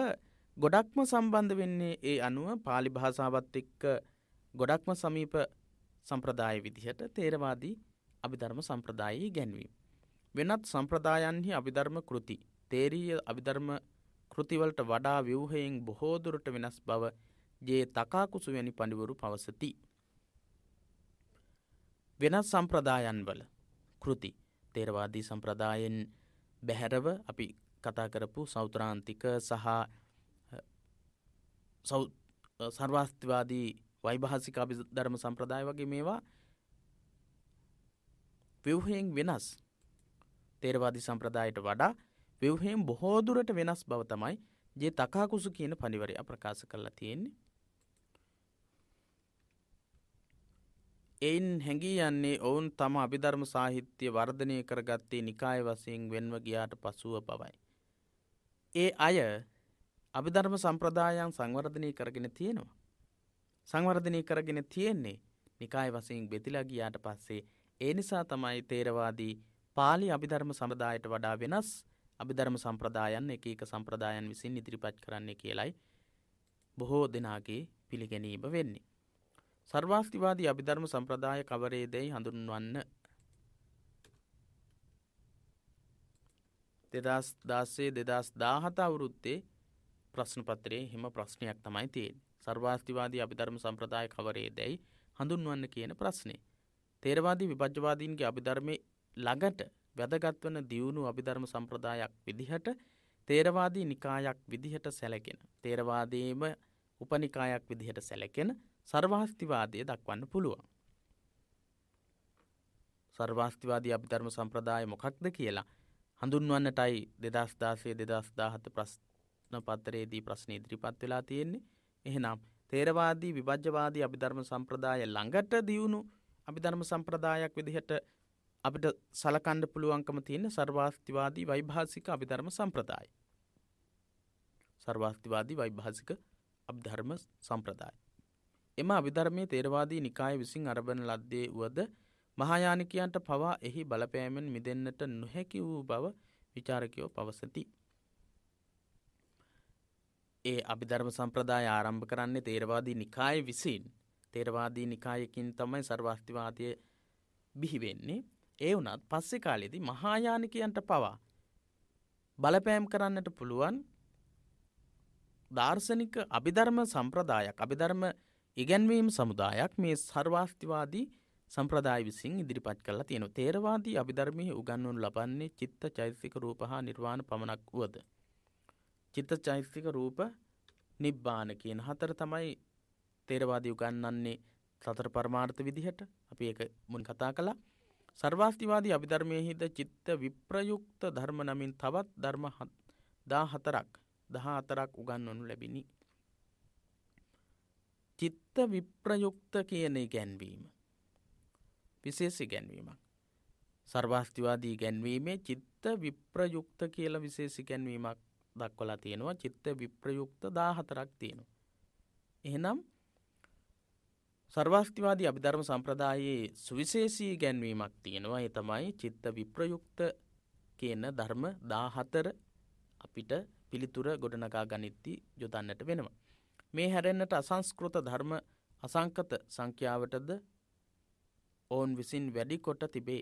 ගොඩක්ම සම්බන්ධ වෙන්නේ ඒ අනුව පාලි භාසාාවත් එක්ක ගොඩක්ම සමීප සම්ප්‍රදාය විදිහට තේරවාදී අභිධර්ම සම්ප්‍රදායේ ගැන්වීම. වෙනත් සම්ප්‍රදායන්හි අභිධර්ම කෘති තේරීය අභිධර්ම කෘතිවලට වඩා ව්‍යවහයෙන් බොහෝදුරට වෙනස් බව ජේ තකාකුසුවැනි පඩිවරු පවසති. වෙනත් සම්ප්‍රදායන්වල කෘති තේරවාදී සම්ප්‍රදායෙන් බැහැරව අපි කතා කරපු සෞත්‍රාන්තික සහ සර්වාස්තිවාදී වයිභාසික අපි ධර්ම සම්ප්‍රදාය වගේ මේවා ව්‍යවහයෙන් වෙනස් තේරවාදී සම්ප්‍රදායට වඩා ව්‍යවහයෙන් බොහෝදුරට වෙනස් බව තමයි ජේ තකාකුසු කියන පනිවරය ප්‍රකාශ කරලා තියෙන්නේ එයින් හැඟී යන්නේ ඔවුන් තම අභිධර්ම සාහිත්‍ය වර්ධනය කරගත්තේ නිකාය වසයෙන් වෙන්ව ගියාට පසුව බවයි. ඒ අය අභිධර්ම සම්ප්‍රදායන් සංවර්ධනය කරගෙන තියෙනවා. සංවර්ධනය කරගෙන තියෙන්නේ නිකාය වසයෙන් බෙතිලා ගියාට පස්සේ ඒ නිසා තමයි තේරවාදී පාලි අභිධර්ම සමදායට වඩා වෙනස් අභිධර්ම සම්ප්‍රදායන් එක එක සම්ප්‍රදායන් විසින් ඉදිරිපත් කරන්නේ කියලයි බොහෝ දෙනාගේ පිළිගැනීම වෙන්නේ. සර්වාස්තිවාදී අභිධර්ම සම්ප්‍රදාය කවරේදැයි හඳුන්වන්න. දෙදස් දාස්සේ දෙදස් දාහත අවුරුත්තේ ප්‍රශ්නපත්‍රයේ හෙම ප්‍රශ්නයක් තමයි තියෙන් සර්වාස්තිවාදී අභිධර්ම සම්ප්‍රදාය කවරේ දැයි හඳුන්වන්න කියන ප්‍රශ්නේ. තේරවාදී විභජ්ජවාදීන්ගේ අභිධර්මය ළඟට වැදගත්වන දියුණු අභිධර්ම සම්ප්‍රදායක් විදිහට තේරවාදී නිකායක් විදිහට සැලකෙන. තේරවාදීම උපනිකායක් විදිහට සැලකෙන සර්වාස්තිවාදය දක්වන්න පුළුවන්. සර්වාස්තිවාදී අභිධර්ම සම්ප්‍රදාය මොකක්ද කියලා හඳුන්වන්නටයි දෙදස් දාසය දෙදස් දාහත ප්‍රශ්න පත්තරයේදී ප්‍රශ්න ඉදිරිපත් වෙලා තියෙන්නේ එහෙනම් තේරවාදී විභජ්‍යවාදී අභිධර්ම සම්ප්‍රදාය ළඟට දියුණු අභිධර්ම සම්ප්‍රදායක් විදිහට අපිට සලකණ්ඩ පුළුවන්කම තියෙන සර්වාස්තිවාදී වෛභාසික අභිධර්ම සම්ප්‍රදාය. සර්වාස්තිවාදී වෛභාසික අභධර්ම සම්ප්‍රදායි. එම අභිධර්මයේ තේරවාදී නිකාය විසින් අරබන ලද්දේ වුවද මහායානිකයන්ට පවා එහි බලපෑමෙන් මිදෙන්නට නොහැකි වූ බව විචාරකයෝ පවසති. ඒ අභිධර්ම සම්ප්‍රදාය ආරම්භ කරන්නේ තේරවාදී නිකාය විසින් තේරවාදී නිකායකින් තමයි සර්වාස්තිවාදය බිහිවෙන්නේ ඒ වනත් පස්සෙ කාලෙදි මහායානිකයන්ට පවා බලපෑම් කරන්නට පුළුවන් දර්ශනික අභිධර්ම සම්ප්‍රදායක් අභිධර්ම ඉගැන්වීම් සමුදායක් මේ සර්වාස්තිවාදී සම්ප්‍රදාය විසින් ඉදිරිපත් කලා තියෙනු තේරවාදී අභිධර්මය උගන්වුන් ලබන්නේ චිත්ත චෛතසික රූප හා නිර්වාණ පමණක් වුවද. චිත්ත චෛතසික රූප නිබ්බාන කියන හතර තමයි තේරවාදී උගන්නන්නේ සතර පරමාර්ථ විදිහට අපි එක මුන් කතා කළා සර්වාස්තිවාදී අභිධර්මයහිද චිත්ත විප්‍රයුක්ත ධර්ම නමින් තවත් ධර්ම දා හතරක් දහ අතරක් උගන්වනු ලැබිණි චිත්ත විප්‍රයුක්ත කියන ගැන්වීම. විශේෂ ගැන්වීමක්. සර්වාස්තිවාදී ගැන්වීමේ චිත්ත විප්‍රයුක්ත කියල විශේෂි ගැන්වීමක් දක්වලා තියෙනවා චිත්ත විප්‍රයුක්ත දාහතරක් තියෙනවා. එහෙනම් සර්වාස්තිවාදී අභිධර්ම සම්ප්‍රදායේ සුවිශේෂී ගැන්වීමක් තියෙනවා එතමයි චිත්ත විප්‍රයුක්ත කියන ධර්ම දාහතර අපිට පිළිතුර ගොඩනගා ගනිත්ති යොදන්නට වෙනවා. මේ හැරෙන්නට අසංස්කෘත ධර්ම අසංකත සංඛ්‍යාවටද ඔවුන් විසින් වැඩි කොට තිබේ.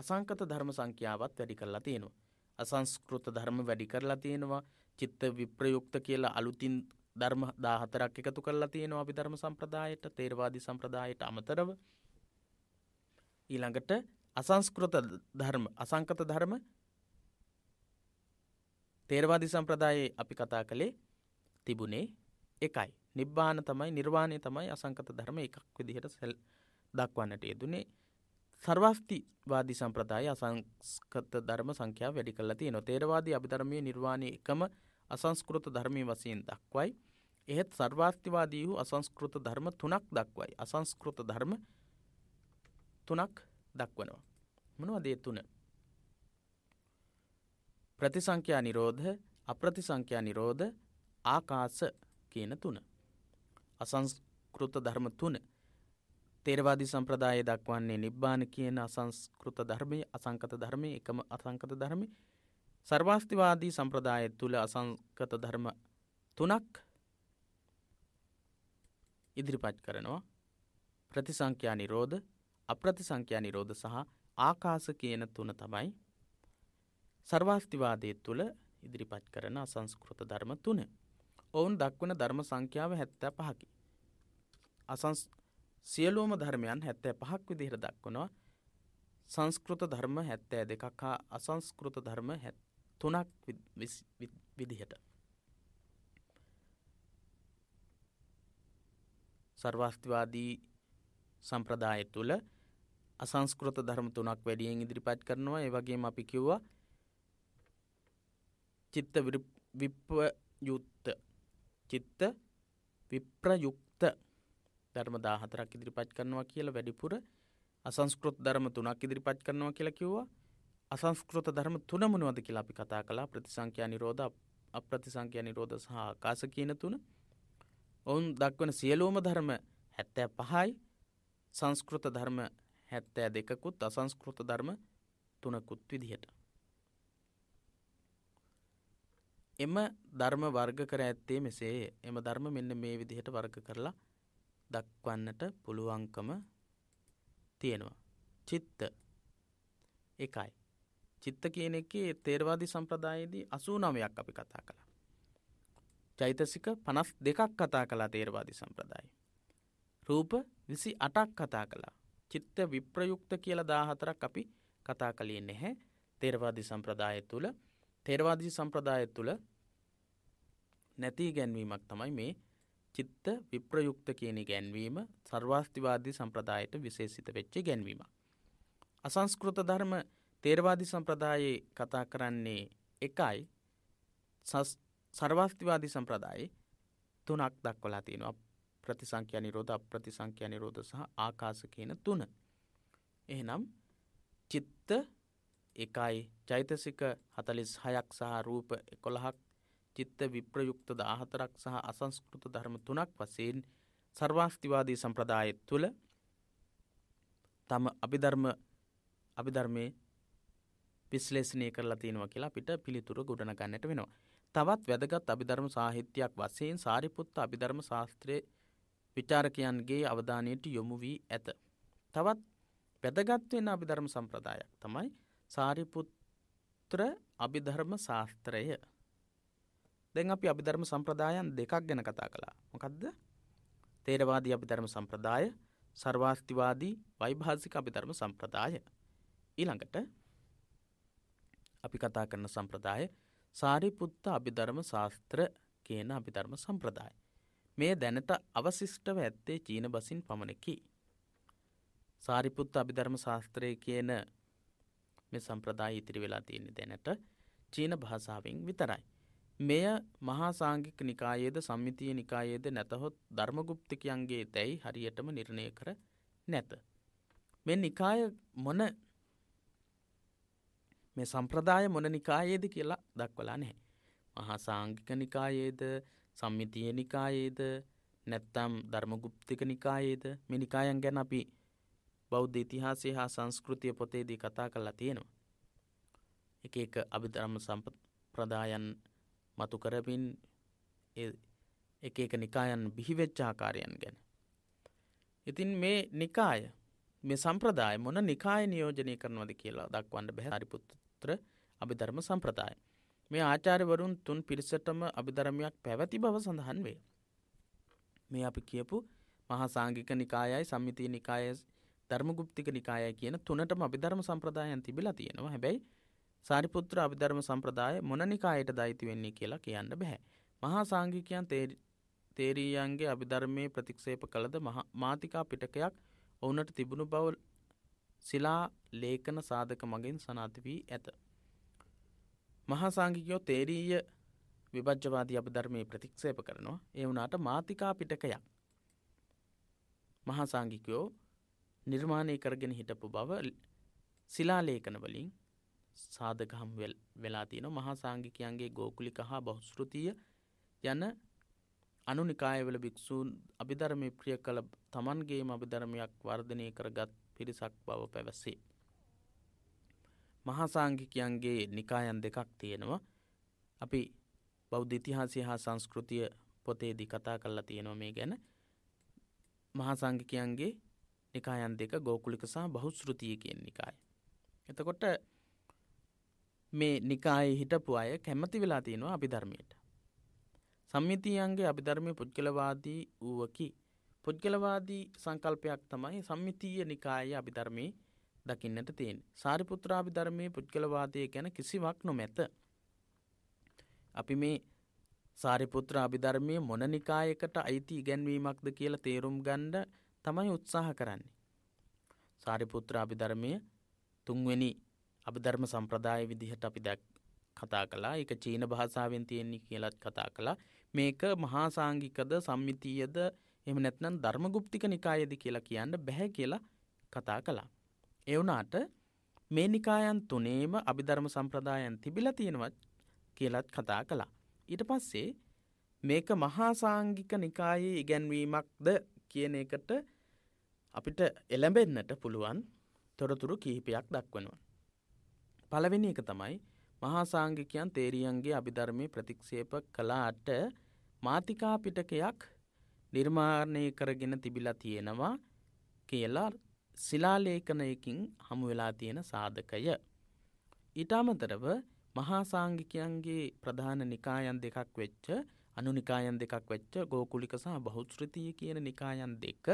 අසංකත ධර්ම සංඛ්‍යාවත් වැඩි කරලා තියෙනවා. අසංස්කෘත ධර්ම වැඩි කරලා තියෙනවා. චිත්ත විප්‍රයුක්ත කියලා අලුතින් ධර්ම 14ක් එකතු කරලා තියෙනවා අපි ධර්ම සම්ප්‍රදායට, තේරවාදී සම්ප්‍රදායට අමතරව. ඊළඟට අසංස්කෘත ධර්ම, අසංකත ධර්ම තේරවාදී සම්ප්‍රදායේ අපි කතා කළේ තිබුණේ එකයි නිබ්බාන තමයි නිර්වාණය තමයි අසංකත ධර්ම එකක් විදිහට සැල් දක්වන්නට යෙදුනේ සර්වාස්තිවාදී සම්ප්‍රදාය අසංස්කත ධර්ම සංඛ්‍යා වැඩි කරලා තියෙනවා. තේරවාදී අභිධර්මයේ නිර්වාණය එකම අසංස්කෘත ධර්මයේ වශයෙන් දක්වයි. එහෙත් සර්වාස්තිවාදී වූ අසංස්කෘත ධර්ම තුනක් දක්වයි. අසංස්කෘත ධර්ම තුනක් දක්වනවා. මොනවද ඒ තුන? ප්‍රතිසංඛ්‍යා නිරෝධ, අප්‍රතිසංඛ්‍යා නිරෝධ, ආකාස කියන තුන. අසංස්කෘත ධර්ම තුන තේරවාදි සම්ප්‍රදාය දක්වන්නේ නිබ්බාන කියන අසංස්කෘත ධර්මය අසංකත ධර්මය එකම අසංකත ධර්මය සර්වාස්තිවාදී සම්ප්‍රදාය තුළ අසංකත ධර්ම තුනක් ඉදිරිපත් කරනවා ප්‍රතිසංඛ්‍යා නිරෝධ අප්‍රතිසංඛ්‍යා නිරෝධ සහ ආකාස කියන තුන තමයි සර්වාස්තිවාදය තුළ ඉදිරිපත් කරන අසංස්කෘත ධර්ම තුන. ඔවුන් දක්වන ධර්ම සංඛ්‍යාව හැත්තෑ පහකි. අසංස් සියලුවම ධර්මයන් හැත්තෑ පහක් විදිහර දක්වනවා සංස්කෘත ධර්ම හැත්තෑ දෙකක් හා අසංස්කෘත ධර්ම තුනක් විදිහට. සර්වාස්තිවාදී සම්ප්‍රදාය තුළ අසංස්කෘත ධර්ම තුනක් වැඩියෙන් ඉදිරිපත් කරනවා ඒවගේ අපි කිව්වා චිත්ත විප්ප යුත් චිත්ත විප්‍රයුක්ත ධර්ම 14ක් ඉදිරිපත් කරනවා කියලා වැඩිපුර අසංස්කෘත ධර්ම තුනක් ඉදිරිපත් කරනවා කියලා කිව්වා අසංස්කෘත ධර්ම තුන මොනවද කියලා අපි කතා කළා ප්‍රතිසංඛ්‍යා නිරෝධ අප්‍රතිසංඛ්‍යා නිරෝධ සහ ආකාශ කියන තුන ඔවුන් දක්වන සියලුම ධර්ම 75යි සංස්කෘත ධර්ම 72කුත් අසංස්කෘත ධර්ම තුනකුත් විදිහට එම ධර්ම වර්ග කර ඇත්තේ මෙසේය. එම ධර්ම මෙන්න මේ විදිහට වර්ග කරලා දක්වන්නට පුළුවන්කම තියෙනවා. චිත්ත එකයි. චිත්ත කියන එකේ තේරවාදී සම්ප්‍රදායේදී 89ක් අපි කතා කළා. චෛතසික 52ක් කතා කළා තේරවාදී සම්ප්‍රදායේ. රූප 28ක් කතා කළා. චිත්ත විප්‍රයුක්ත කියලා 14ක් අපි කතා කළේ නැහැ තේරවාදී සම්ප්‍රදාය තුළ. තේරවාදී සම්ප්‍රදාය තුළ නැති ගැන්වීමක් තමයි මේ චිත්ත විප්‍රයුක්ත කියන ගැන්වීම සර්වාස්තිවාදී සම්ප්‍රදායට විශේෂිත වෙච්චේ ගැන්වීම. අසංස්කෘත ධර්ම තේරවාදී සම්ප්‍රදායේ කතා කරන්නේ එකයි සර්වාස්තිවාදී සම්ප්‍රදායේ තුනක් දක්වලා තියෙනවා ප්‍රතිසංඛ්‍යා නිරෝධ අප්‍රතිසංඛ්‍යා නිරෝධ සහ ආකාශ කියන තුන. එහෙනම් චිත්ත එකයි චෛතසික හතලිස් හයක් සහ රූප එකොළහක් චිත්ත විප්‍රයුක්ත දාහතරක් සහ අසංස්කෘත ධර්ම තුනක් වසයෙන් සර්වාස්තිවාදී සම්ප්‍රදාය තුළ තම අභිධර්ම අභිධර්මය විශ්ලේෂණය කරලා තියෙනවා කියලා අපිට පිළිතුර ගොඩන ගන්නට වෙනවා. තවත් වැදගත් අභිධර්ම සාහිත්‍යයක් වසයෙන් සාරිපුත්ත අභිධර්ම ශාස්ත්‍රය විචාරකයන්ගේ අවධානයට යොමු වී ඇත. තවත් වැදගත්වෙන අභිධර්ම සම්ප්‍රදායක් තමයි සාරිපුත්‍ර අභිධර්ම ශාස්ත්‍රය දැන් අපි අභිධර්ම සම්ප්‍රදායන් දෙකක් ගැන කතා කළා මොකක්ද තේරවාදී අභිධර්ම සම්ප්‍රදාය සර්වාස්තිවාදී වෛභාසික අභිධර්ම සම්ප්‍රදාය ඊළඟට අපි කතා කරන සම්ප්‍රදාය සාරිපුත්ත අභිධර්ම ශාස්ත්‍ර කියන අභිධර්ම සම්ප්‍රදාය මේ දැනට අවශිෂ්ටව ඇත්තේ චීන බසින් පමණකි සාරිපුත්ත අභිධර්ම ශාස්ත්‍රය කියන මේ සම්ප්‍රදාය ඉතිරි වෙලා තියෙන දැනට චීන භාෂාවෙන් විතරයි. මෙය මහාසාංගික නිකායේද සම්මිතිය නිකායේද නැතහොත් ධර්මගුප්තිකයන්ගේ දැයි හරියටම නිර්ණය කර නැත. මෙ නිකාය මොන මේ සම්ප්‍රදාය මොන නිකායේද කියලා දක්වලා නැහැ. මහාසාංගික නිකායේද සම්මිතිය නිකායේද නැත්තම් ධර්මගුප්තික නිකායේද මේ නිකායන් ගැන අපි බෞද්ධ ඉතිහාසය හා සංස්කෘතිය පොතේදී කතා කරලා තියෙනවා. එක එක අභිධර්ම සම්ප ප්‍රදායන් මතු කරමින් එක එක නිකායන් බිහිවෙච්චාකාරයන් ගැන. ඉතින් මේ නිකාය මේ සම්ප්‍රදාය මොන නිකාය නියෝජනය කරනවද කියලා දක්වන්න බැහැරිපුත්‍ර අභිධර්ම සම්ප්‍රදාය. මේ ආචාර්යවරුන් තුන් පිරිසටම අභිධර්මයක් පැවැති බව සඳහන් වේ. මේ අපි කියපු මහා සංගික නිකායයි සම්මිති නිකායයි ධර්මගුප්තික නිකාය කියන තුනටම අභිධර්ම සම්ප්‍රදායන් තිබිලා තියෙනවා හැබැයි සාරිපුත්‍ර අභිධර්ම සම්ප්‍රදාය මොන නිකායට දයිති වෙන්නේ කියලා කියන්න බැහැ. මහා සංඝිකයන් තේරීයන්ගේ අභිධර්මයේ ප්‍රතික්ෂේප කළද මාතිකා පිටකයක් ඔවුනට තිබුණු බව සිලා ලේඛන සාධක මගින් සනාත වී ඇත. මහා සංඝිකයෝ තේරීය විභජ්‍යවාදී අභිධර්මයේ ප්‍රතික්ෂේප කරනවා. ඒ වුණාට මාතිකා පිටකයක් මහා සංඝිකයෝ නිර්මාණය කරගෙන හිටපු බව සිලාලේඛනවලින් සාධකහම් වෙලා තියෙන මහා සංගිකයන්ගේ ගෝකුලික හා බෞස්ෘතිය යන අනුනිකායවල භික්‍ෂූන් අභිධර්මය ප්‍රිය කළ තමන්ගේම අභිධර්මයක් වර්ධනය කරගත් පිරිසක් බව පැවැසේ. මහාසාංගිකයන්ගේ නිකායන් දෙකක් තියෙනවා අපි බෞද්ධ ඉතිහාසය හා සංස්කෘතිය පොතේදි කතා කරලා තියෙනවා මේ ගැන මහාසංගිකයන්ගේ නිකායන් දෙක ගෝකුලික සහ බහුස්ෘතිය කියෙන් නිකාය. එතකොට මේ නිකායි හිටපු අය කැමති වෙලා තියෙනවා අභිධර්මයට. සම්මිතියන්ගේ අභිධර්මය පුද්ගලවාදී වූවකි. පුද්ගලවාදී සංකල්පයක් තමයි සම්මිතීය නිකායේ අභිධර්මී දකින්නට තියෙන්. සාරිපුත්‍රාභිධර්මය පුද්ගලවාදය ගැන කිසිවක් නොමැත. අපි මේ සාරිපුත්‍ර අභිධර්මය මොන නිකායකට අයිති ඉගැන්වීමක්ද කියලා තේරුම් ගණ්ඩ තමයි උත්සාහ කරන්නේ. සාරිපුත්‍ර අභිධර්මය තුන්වෙනි අභිධර්ම සම්ප්‍රදාය විදිහට අපි දැක් කතා කළා එක චීන භාෂාවෙන් තියෙන්නේ කියලත් කතා කළා මේක මහා සංගිකද සම්මිතීයද එහෙම නැත්නම් ධර්මගුප්තික නිකායද කියලා කියන්න බැහැ කියලා කතා කළා. ඒ වුණාට මේ නිකායන් තුනේම අභිධර්ම සම්ප්‍රදායන් තිබිලා තියෙනවත් කියලත් කතා කළා. ඊට පස්සේ මේක මහා සංගික නිකායේ ඉගැන්වීමක්ද කියන එකට අපිට එළඹෙන්නට පුළුවන් තොරතුරු කිහිපයක් දක්වනවා. පළවෙනි එක තමයි මහාසාංගිකයන් තේරියන්ගේ අභිධර්මය ප්‍රතික්ෂේප කලාට මාතිකාපිටකයක් නිර්මාණය කරගෙන තිබිලා තියෙනවා කියලා සිලාලේඛනයකින් හමුවෙලා තියෙන සාධකය. ඊට අමතරව මහාසාංගිකයන්ගේ ප්‍රධාන නිකායන් දෙකක් වෙච්ච අනුනිකායන් දෙකක් වෙච්ච ගෝකුලික සහ බෞද්ධෘතිය කියන නිකායන් දෙක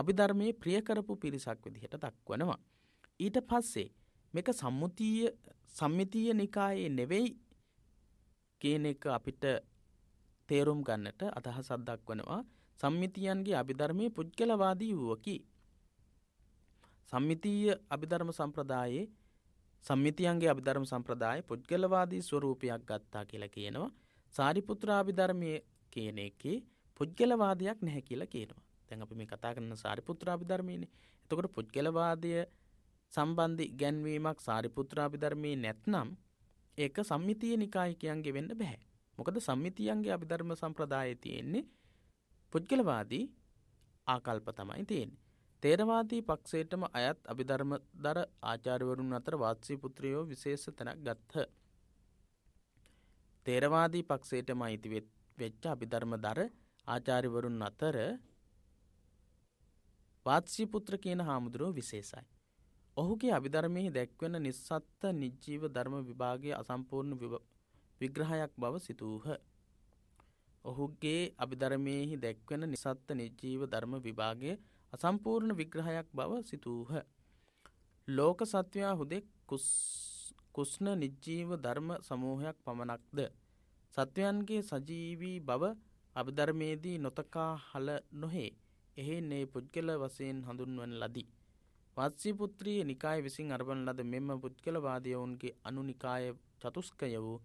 අභිධර්මයේ ප්‍රියකරපු පිරිසක් විදිහට දක්වනවා. ඊට පස්සේ මේක සම්මුතිය සම්මිතිය නිකායේ නෙවෙයි කියන එක අපිට තේරුම් ගන්නට අදහසක් දක්වනවා සම්මිතියන්ගේ අභිධර්මය පුද්ගලවාදී වුවකි. සම්මිතීය අභිධර්ම සම්ප්‍රදායේ සම්මිතියන්ගේ අභිධර්ම සම්ප්‍රදාය පුද්ගලවාදී ස්වරූපයක් ගත්තා කියලා කියනවා සාරිපුත්‍රාභිධර්මය කියන එකේ පුද්ගලවාදයක් නැහැ කියලා කියනවා. දැන් අපි මේ කතා කරන සාරිපුත්‍රාභිධර්මයනේ. එතකොට පුද්ගලවාදය සම්බන්ධ ඉගැන්වීමක් සාරිපුත්‍රාභිධර්මයේ නැත්නම් ඒක සම්මිතිය නිකායිකයන්ගේ වෙන්න බෑ. මොකද සම්මිතියන්ගේ අභිධර්ම සම්ප්‍රදායේ තියෙන්නේ පුද්ගලවාදී ආකල්ප තමයි තියෙන්නේ. තේරවාදී පක්ෂයටම අයත් අභිධර්මදර ආචාර්යවරුන් අතර වාත්සී පුත්‍රයෝ විශේෂ තැනක් ගත්හ. තේරවාදී පක්ෂයටම අයිති වෙච්ච අභිධර්ම දර ආචාරිවරුන් අතර වාත්සිපුත්‍ර කියන හාමුදුරුව විශේෂයි. ඔහුගේ අභිධර්මයෙහි දැක්වෙන නිස්සත්ත නිජ්ජීව ධර්ම විභාගේ අසම්පූර්ණ විග්‍රහයක් බව සිතූහ. ඔහුගේ අභිධර්මයෙහි දැක්වෙන නිසත්ත නිජ්ජීව ධර්ම විභාගේ අසම්පූර්ණ විග්‍රහයක් බව සිතූහ. ලෝක සත්වයා හුදෙක් කුස් කුෂ්ණ නිජ්ජීව ධර්ම සමූහයක් පමණක්ද. සත්වයන්ගේ සජීවී බව අභධර්මයේදී නොතකා හල නොහේ එහෙන් ඒ පුද්ගල වසයෙන් හඳුන්වන ලදී. වත්සිපුත්‍රී නිකාය විසින් අරබන ලද මෙම පුද්ගලවාදයවුන්ගේ අනුනිකාය චතුස්කය වූ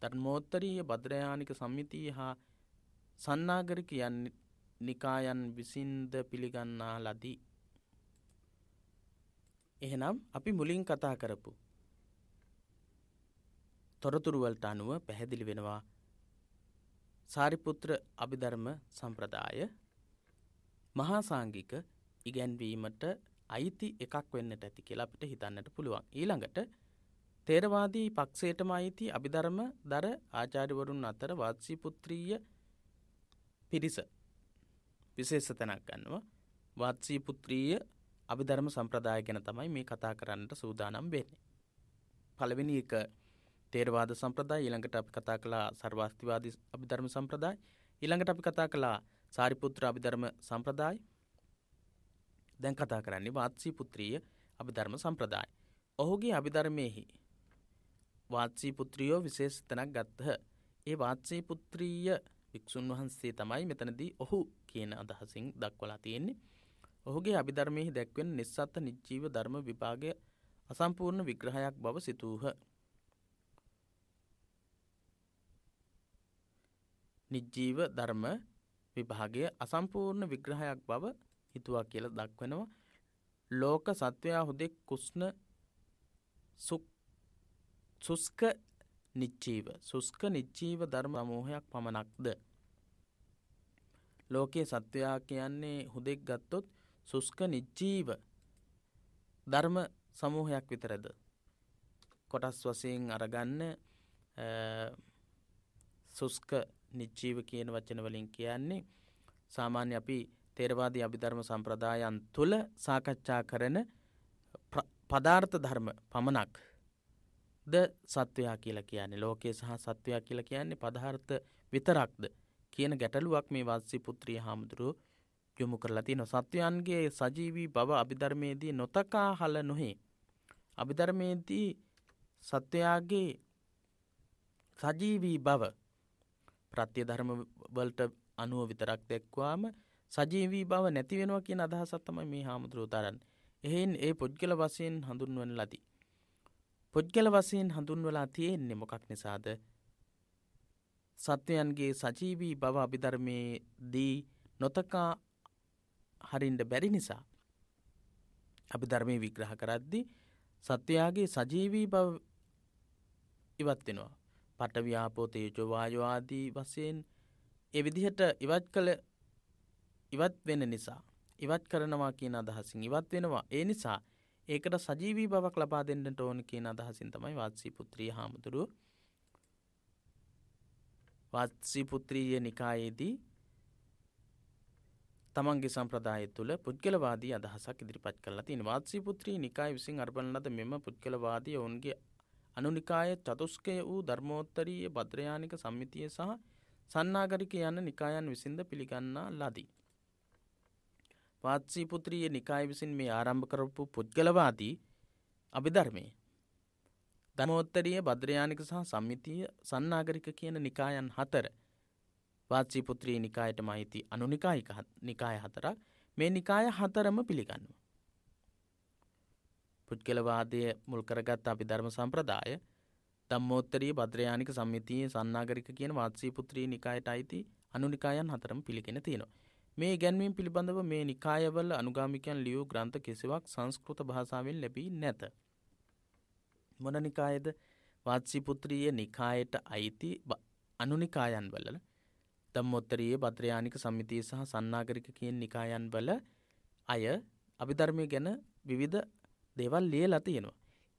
ධර්මෝත්තරීය බද්‍රයානික සම්මිතිය හා සන්නාගරික යන්න නිකායන් විසින්ද පිළිගන්නා ලදී. එහෙනම් අපි මුලින් කතා කරපු තොරතුරුවලට අනුව පැහැදිලි වෙනවා සාරිපුත්‍ර අභිධර්ම සම්ප්‍රදාය මහාසාංගික ඉගැන්වීමට අයිති එකක් වෙන්නට ඇති කියලා අපිට හිතන්නට පුළුවන්. ඊළඟට තේරවාදී පක්ෂයටම අයිති අභිධර්ම දර ආචාර්යවරුන් අතර වාත්සීපුත්‍රීය පිරිස විශේෂ තැනක් ගන්නවා. වාත්සීපුත්‍රීය අභිධර්ම සම්ප්‍රදාය ගැන තමයි මේ කතා කරන්නට සූදානම් වෙන්නේ. පළවෙනි එක තේරවාද සම්ප්‍රදාය ඊළඟට අපි කතා කළා සර්වාස්තිවාදී අභිධර්ම සම්ප්‍රදාය ඊළඟට අපි කතා කළා සාරිපුත්‍ර අභිධර්ම සම්ප්‍රදාය දැන් කතා කරන්නේ වාත්සී පුත්‍රීය අභිධර්ම සම්ප්‍රදාය. ඔහුගේ අභිධර්මයෙහි වාත්සී පුත්‍රියෝ විශේෂ තැනක් ගත්තහ. ඒ වාත්සී පුත්‍රීය භික්‍ෂුන් වහන්සේ තමයි මෙතනදී ඔහු කියන අදහසින් දක්වලා තියෙන්නේ. ඔහුගේ අභිධර්මයෙහි දැක්වෙන නිස්සත්ත නිච්චීව ධර්ම විභාගය අසම්පූර්ණ විග්‍රහයක් බව සිතූහ. නිජ්ජීව ධර්ම විභාගය අසම්පූර්ණ විග්‍රහයක් බව හිතුවා කියලා දක්වනවා. ලෝක සත්වයා හුදෙක් කුෂ්ණ සුස්ක නිච්චීව සුස්ක නිච්චීව ධර්ම සමූහයක් පමණක්ද. ලෝකයේ සත්වයා කියන්නේ හුදෙක් ගත්තොත් සුස්ක නිච්චීව ධර්ම සමූහයක් විතරද. කොටස් වසයෙන් අරගන්න සුස්ක නිච්චීව කියන වචන වලින් කියන්නේ සාමාන්‍ය අපි තේරවාදී අභිධර්ම සම්ප්‍රදායන් තුළ සාකච්ඡා කරන පදාර්ථ ධර්ම පමණක් ද සත්වයා කියලා කියන්නේ ලෝකයේ සහ සත්වයා කියලා කියන්නේ පදාර්ථ විතරක්ද කියන ගැටලුවක් මේ වස්සි පුත්‍රී හාමුදුරුව යොමු කරලා තියෙන සත්වයන්ගේ සජීවී බව අභිධර්මයේදී නොතකා හල නොහේ අභිධර්මයේදී සත්වයාගේ සජීවී බව ප්‍රත්‍ය ධර්ම වලට අනුව විතරක් දැක්වාම සජීවී බව නැති වෙනවා කියන අදහසක් තමයි මේ හාමුදුරුවෝ තරන්නේ. එහෙන් ඒ පුද්ගල වශයෙන් හඳුන්වන ලදී. පුද්ගල වශයෙන් හඳුන්වලා තියෙන්නේ මොකක් නිසාද? සත්වයන්ගේ සජීවී බව අභිධර්මයේදී නොතකා හරින්ඩ බැරි නිසා. අභිධර්මය විග්‍රහ කරද්දි සත්වයාගේ සජීවී බව ඉවත් වෙනවා. පටවි්‍යාපෝ තේජවායෝ ආදී වසයෙන් එවිදිහට ඉවත් කළ ඉවත් වෙන නිසා ඉවත් කරනවා කියන අදහසින් ඉවත් වෙනවා ඒ නිසා ඒකට සජීවී බවක් ලබා දෙන්නට ඕන කියන අදහසින් තමයි වත්සී පුත්‍රී හාමුදුරු වත්සී පුත්‍රීය නිකායේදී තමන්ගේ සම්ප්‍රදාය තුළ පුද්ගලවාදී අදහසක් ඉදිරිපත් කරලා තියෙන වාත්සී පුත්‍රී නිකාය විසින් අර්බණ ලද මෙම පුද්ගලවාදී ඔවුන්ගේ අනුනිකාය චතුස්කය වූ ධර්මෝත්තරීය භද්‍රයානික සම්මිතිය සහ සන්නාගරික යන්න නිකායන් විසින්ද පිළිගන්නා ලදී. පාත්සීපුත්‍රීය නිකාය විසින් මේ ආරම්භ කරපු පුද්ගලවාදී අභිධර්මය. ධමෝත්තරීය භද්‍රයානික සහ සම්මිතිය සන්නාගරික කියන නිකායන් හතර පාත්සීපුත්‍රී නිකායට මහිති අනුනිකායික නිකාය හතරක් මේ නිකාය හතරම පිළිගන්නවා. පුද්ගලවාදය මුල් කරගත් අපි ධර්ම සම්ප්‍රදාය දම්මෝත්තරී භද්‍රයානික සම්මිතිය සන්නාගරික කියන වාත්සී පුත්‍රී නිකායට අයිති අනුනිකායන් හතරම පිළිගෙන තියෙනවා. මේ ගැන්වීම් පිළිබඳව මේ නිකායවල අනුගාමිකයන් ලියූ ග්‍රන්ථ කිසිවක් සංස්කෘත භාෂාවෙන් ලැබී නැත. මොන නිකායද වාත්සිපුත්‍රීය නිකායට අයිති අනුනිකායන් වල දම්මොත්තරයේ භද්‍රයානික සම්මිතිය සහ සන්නාගරික කියන නිකායන් වල අය අභිධර්මය ගැන විවිධ දේවල් ලියලා තියෙනවා.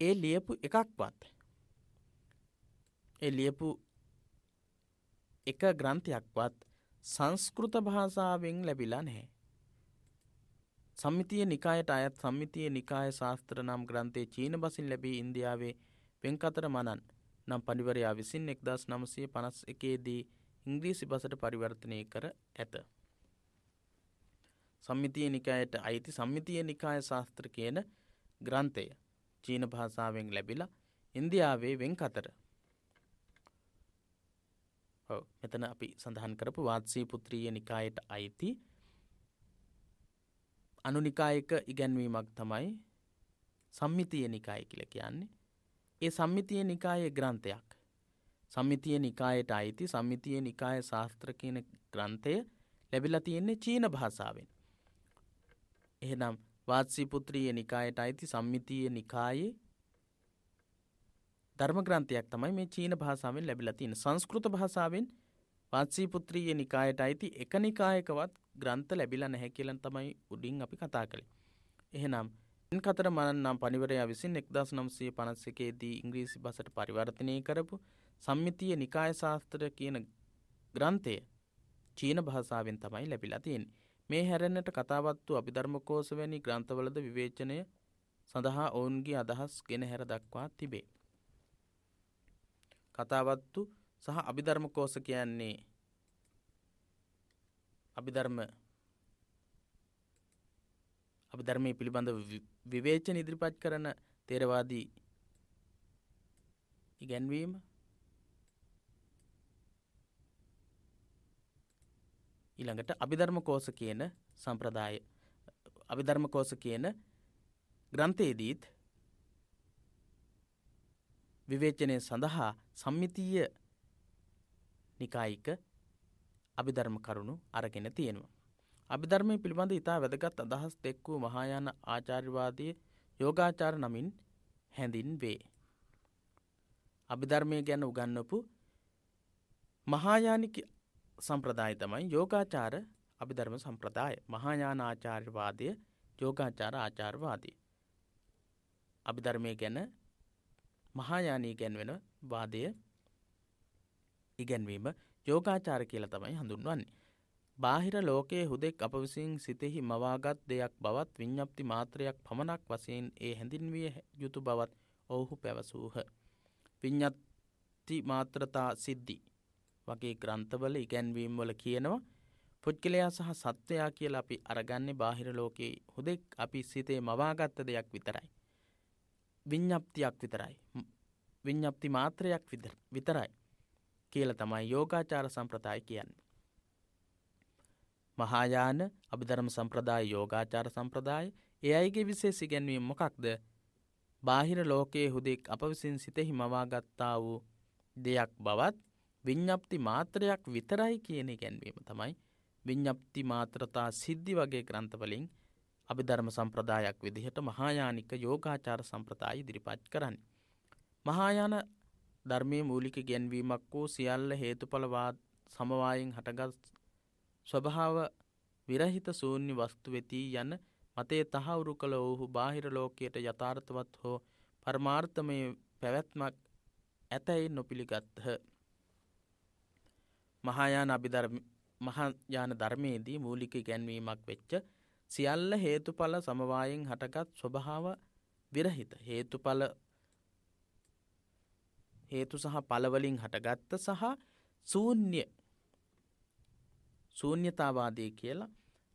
ඒ ලියපු එකක්වත් ඒ ලියපු එක ග්‍රන්ථයක්වත් සංස්කෘත භාෂාවෙන් ලැබිලා නැහැ. සම්මිතිය නිකායට අයත් සම්මිතිය නිකාය ශාස්ත්‍ර නම් ග්‍රන්ථයේ චීන බසින් ලැබී ඉන්දියාවේ පෙන්කතර මනන් නම් පනිවරයා විසින් එක්දස් නමසය පනස් එකේදී ඉංග්‍රීසි බසට පරිවර්තනය කර ඇත. සම්මිතිය නිකායට අයිති සම්මිතිය නිකාය ශාස්ත්‍ර කියන ග්‍රන්ථය චීන භාසාාවෙන් ලැබිලා ඉන්දියාවේ වෙන් කතර. මෙතන අපි සඳහන් කරපු වාත්සී පුත්‍රීය නිකායට අයිති අනුනිකායක ඉගැන්වීමක් තමයි සම්මිතිය නිකාය කියල කියන්නේ. ඒ සම්මිතිය නිකායේ ග්‍රන්ථයක්. සම්මිතිය නිකායට අයිති සම්මිතිය නිකාය ශාස්ත්‍ර කියන ග්‍රන්ථය ලැබිලා තියෙන්නේ චීන භාසාාවෙන්. එහෙනම් වාත්සීපුත්‍රීය නිකායට අයිති සම්මිතීය නිකායේ ධර්ම ග්‍රන්ථයක් තමයි මේ චීන භාෂාවෙන් ලැබිලා තියෙන. සංස්කෘත භාෂාවෙන් වාත්සීපුත්‍රීය නිකායට අයිති එක නිකායකවත් ග්‍රන්ථ ලැබිලා නැහැ කියලා තමයි උඩින් අපි කතා කළේ. එහෙනම් කතර මනන්නම් පනිවරය විසින් එක්දස් නම්සේ පනස්සකේදී ඉංග්‍රීසි බසට පරිවර්තනය කරපු සම්මිතිය නිකාය ශාස්ත්‍ර කියන ග්‍රන්ථය චීන භාසාාවෙන් තමයි ලැබිලා තියෙන් මේ හැරෙන්නට කතාවත් වූ අභිධර්මකෝස වැනි ග්‍රන්ථවලද විවේචනය සඳහා ඔවුන්ගේ අදහස් ගෙන හැර දක්වා තිබේ. කතාවත්තු සහ අභිධර්මකෝස කියන්නේ අභිධර්ම අභිධර්මය පිළිබඳ විවේචන ඉදිරිපත් කරන තේරවාදී ඉගැන්වීම ඊළඟට අභිධර්ම කෝස කියන සම්ප්‍රදාය අභිධර්ම කෝස කියන ග්‍රන්ථයේදීත් විවේචනය සඳහා සම්මිතීය නිකායික අභිධර්ම කරුණු අරගෙන තියෙනවා. අභිධර්මය පිළිබඳ ඉතා වැදගත් අදහස් දෙෙක් වූ මහායාන ආචාර්යවාදය යෝගාචාර නමින් හැඳින් වේ. අභිධර්මය ගැන උගන්නපු මහායානික සම්ප්‍රදාය තමයි යෝගාචාර අභිධර්ම සම්ප්‍රදාය මහායාන ආචාර්යවාදය යෝගාචාර ආචාර්වාදී. අභිධර්මය ගැන මහායානී ගැන්වෙන වාදය ඉගැන්වීම යෝගාචාර කියලා තමයි හඳුන්වන්නේ. බාහිර ලෝකයේ හුදෙක් අප විසින් සිතෙහි මවාගත් දෙයක් බවත් විඤ්ඥප්ති මාත්‍රයක් පමණක් වසයෙන් ඒ හැඳින්විය යුතු බවත් ඔවුහු පැවසූහ. විඤ්ඥත්ති මාත්‍රතා සිද්ධි වගේ ග්‍රන්ථවල ඉගැන්වීම් වල කියනවා පුද්ගලයා සහ සත්වයා කියලා අපි අරගන්නේ බාහිර ලෝකයේ හුදෙක් අපි සිතේ මවාගත්ත දෙයක් විතරයි. විඤ්ඥප්තියක් විතරයි. විඤ්ඥප්ති මාත්‍රයක් විතරයි කියල තමයි යෝගාචාර සම්ප්‍රදාය කියන්නේ. මහායාන අභිධරම සම්ප්‍රදාය යෝගාචාර සම්ප්‍රදාය ඒ අයිගේ විශේෂ ඉගැන්වීම මොකක්ද බාහිර ලෝකයේ හුදෙක් අප විසින් සිතෙහි මවාගත්තා වූ දෙයක් බවත් විඤ්ඥප්ති මාත්‍රයක් විතරයි කියන ගැන්වීම තමයි විඤ්ඥප්ති මාත්‍රතා සිද්ධි වගේ ග්‍රන්ථවලින් අභිධර්ම සම්ප්‍රදායක් විදිහට මහායානික යෝගාචාර සම්ප්‍රතායි දිරිපත් කරන්න. මහායාන ධර්මය මූලික ගැන්වීමක් වූ සියල්ල හේතුඵලවා සමවායෙන් හටගත් ස්වභාව විරහිත සූන්‍ය වස්තු වෙතිී යන මතේ තහවුරු කළ ඔහු බාහිර ලෝකයට යථාර්ථවත් හෝ පර්මාර්ථමය පැවැත්මක් ඇතැයි නොපිළිගත්හ. මහායාන අභිධර්ම මහායාන ධර්මයේදී මූලික ඉගැන්වීමක් වෙච්ච සියල්ල හේතුඵල සමவாயෙන් හටගත් ස්වභාව විරහිත හේතුඵල හේතු සහ ඵල වලින් හටගත්ත සහ ශූන්‍ය ශූන්‍යතාවාදී කියලා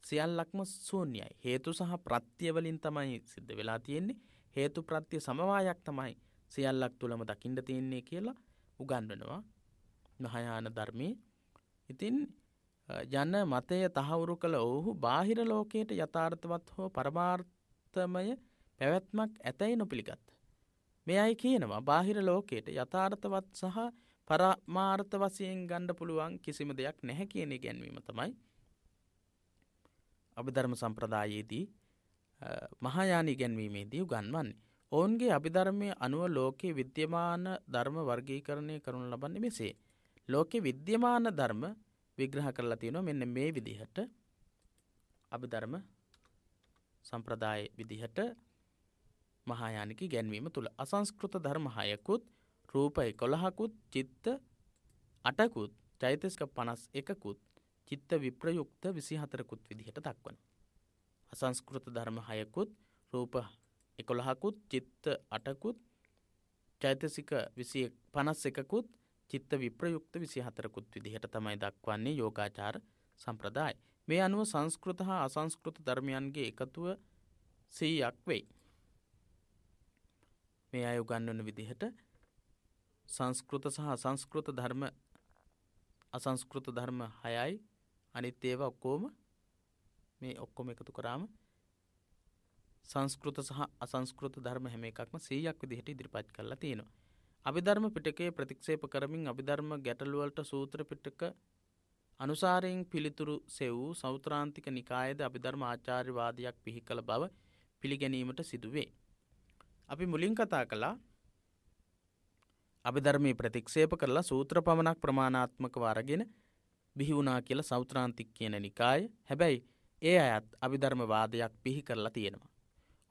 සියල්ලක්ම ශූන්‍යයි හේතු සහ ප්‍රත්‍ය වලින් තමයි සිද්ධ වෙලා තියෙන්නේ හේතු ප්‍රත්‍ය සමவாயක් තමයි සියල්ලක් තුලම දකින්න තියෙන්නේ කියලා උගන්වනවා මහායාන ධර්මයේ ඉතින් ජන මතය තහවුරු කළ ඔහු බාහිර ලෝකයට යථාර්ථවත් හෝ පරමාර්ථමය පැවැත්මක් ඇතැයි නොපිළිගත්. මේ අයි කියනවා බාහිර ලෝකයට යථාර්ථවත් සහ පරමාර්ථ වසයෙන් ගණ්ඩ පුළුවන් කිසිම දෙයක් නැහැ කියන ගැන්වීම තමයි. අභිධර්ම සම්ප්‍රදායේදී මහායානී ගැන්වීමේදී ගන්වන්නේ. ඔවුන්ගේ අභිධර්මය අනුව ලෝකයේ විද්‍යමාන ධර්ම වර්ගීකරණය කරනු ලබන්නේ මෙසේ. ලෝකෙ විද්‍යමාන ධර්ම විග්‍රහ කරලා තියෙනවා මෙන්න මේ විදිහට අභිධර්ම සම්ප්‍රදාය විදිහට මහායානික ගැන්වීම තුළ අසංස්කෘත ධර්ම හයකුත් රූපයි කොළහකුත් චිත්ත අටකුත් චෛතස්ක පනස් එකකුත් චිත්ත විප්‍රයුක්ත විසි හතරකුත් විදිහට දක්වන. අසංස්කෘත ධර්ම හයකුත් රූප එකොළහකුත් චිත්ත අටකුත් චෛතසික පනස් එකකුත් චිත්ත විප්‍රයුක්ත විසිහතරකුත් විදිහට තමයි දක්වන්නේ යෝගාචාර සම්ප්‍රදායි. මේ අනුව සංස්කෘත හා අසංස්කෘත ධර්මයන්ගේ එකතුව සීයක් වෙයි. මේ අය උගන්වන විදිහට සංස්කෘත සහ අසංස්කෘත ධර්ම අසංස්කෘත ධර්ම හයයි අනිත් ඒවා ඔක්කෝම මේ ඔක්කොම එකතු කරාම සංස්කෘත සහ අසංස්කෘත ධර්ම හැම එකක්ම සීයක් විදිහට ඉදිරිපත් කරලා තියෙනවා. අභිධර්ම පිටකේ ප්‍රතික්ෂේප කරමින් අභිධර්ම ගැටලුවලට සූත්‍ර පිටක අනුසාරයෙන් පිළිතුරු සෙවූ සෞත්‍රාන්තික නිකායද අභිධර්ම ආචාර්යවාදයක් පිහි කළ බව පිළිගැනීමට සිදුවේ. අපි මුලින් කතා කළා අභිධර්මී ප්‍රතික්ෂේප කරලා සූත්‍ර පමණක් ප්‍රමාණාත්මකව අරගෙන බිහිවුනා කියලා සෞත්‍රාන්තික් කියන නිකාය හැබැයි ඒ අයත් අභිධර්මවාදයක් පිහි කරලා තියෙනවා.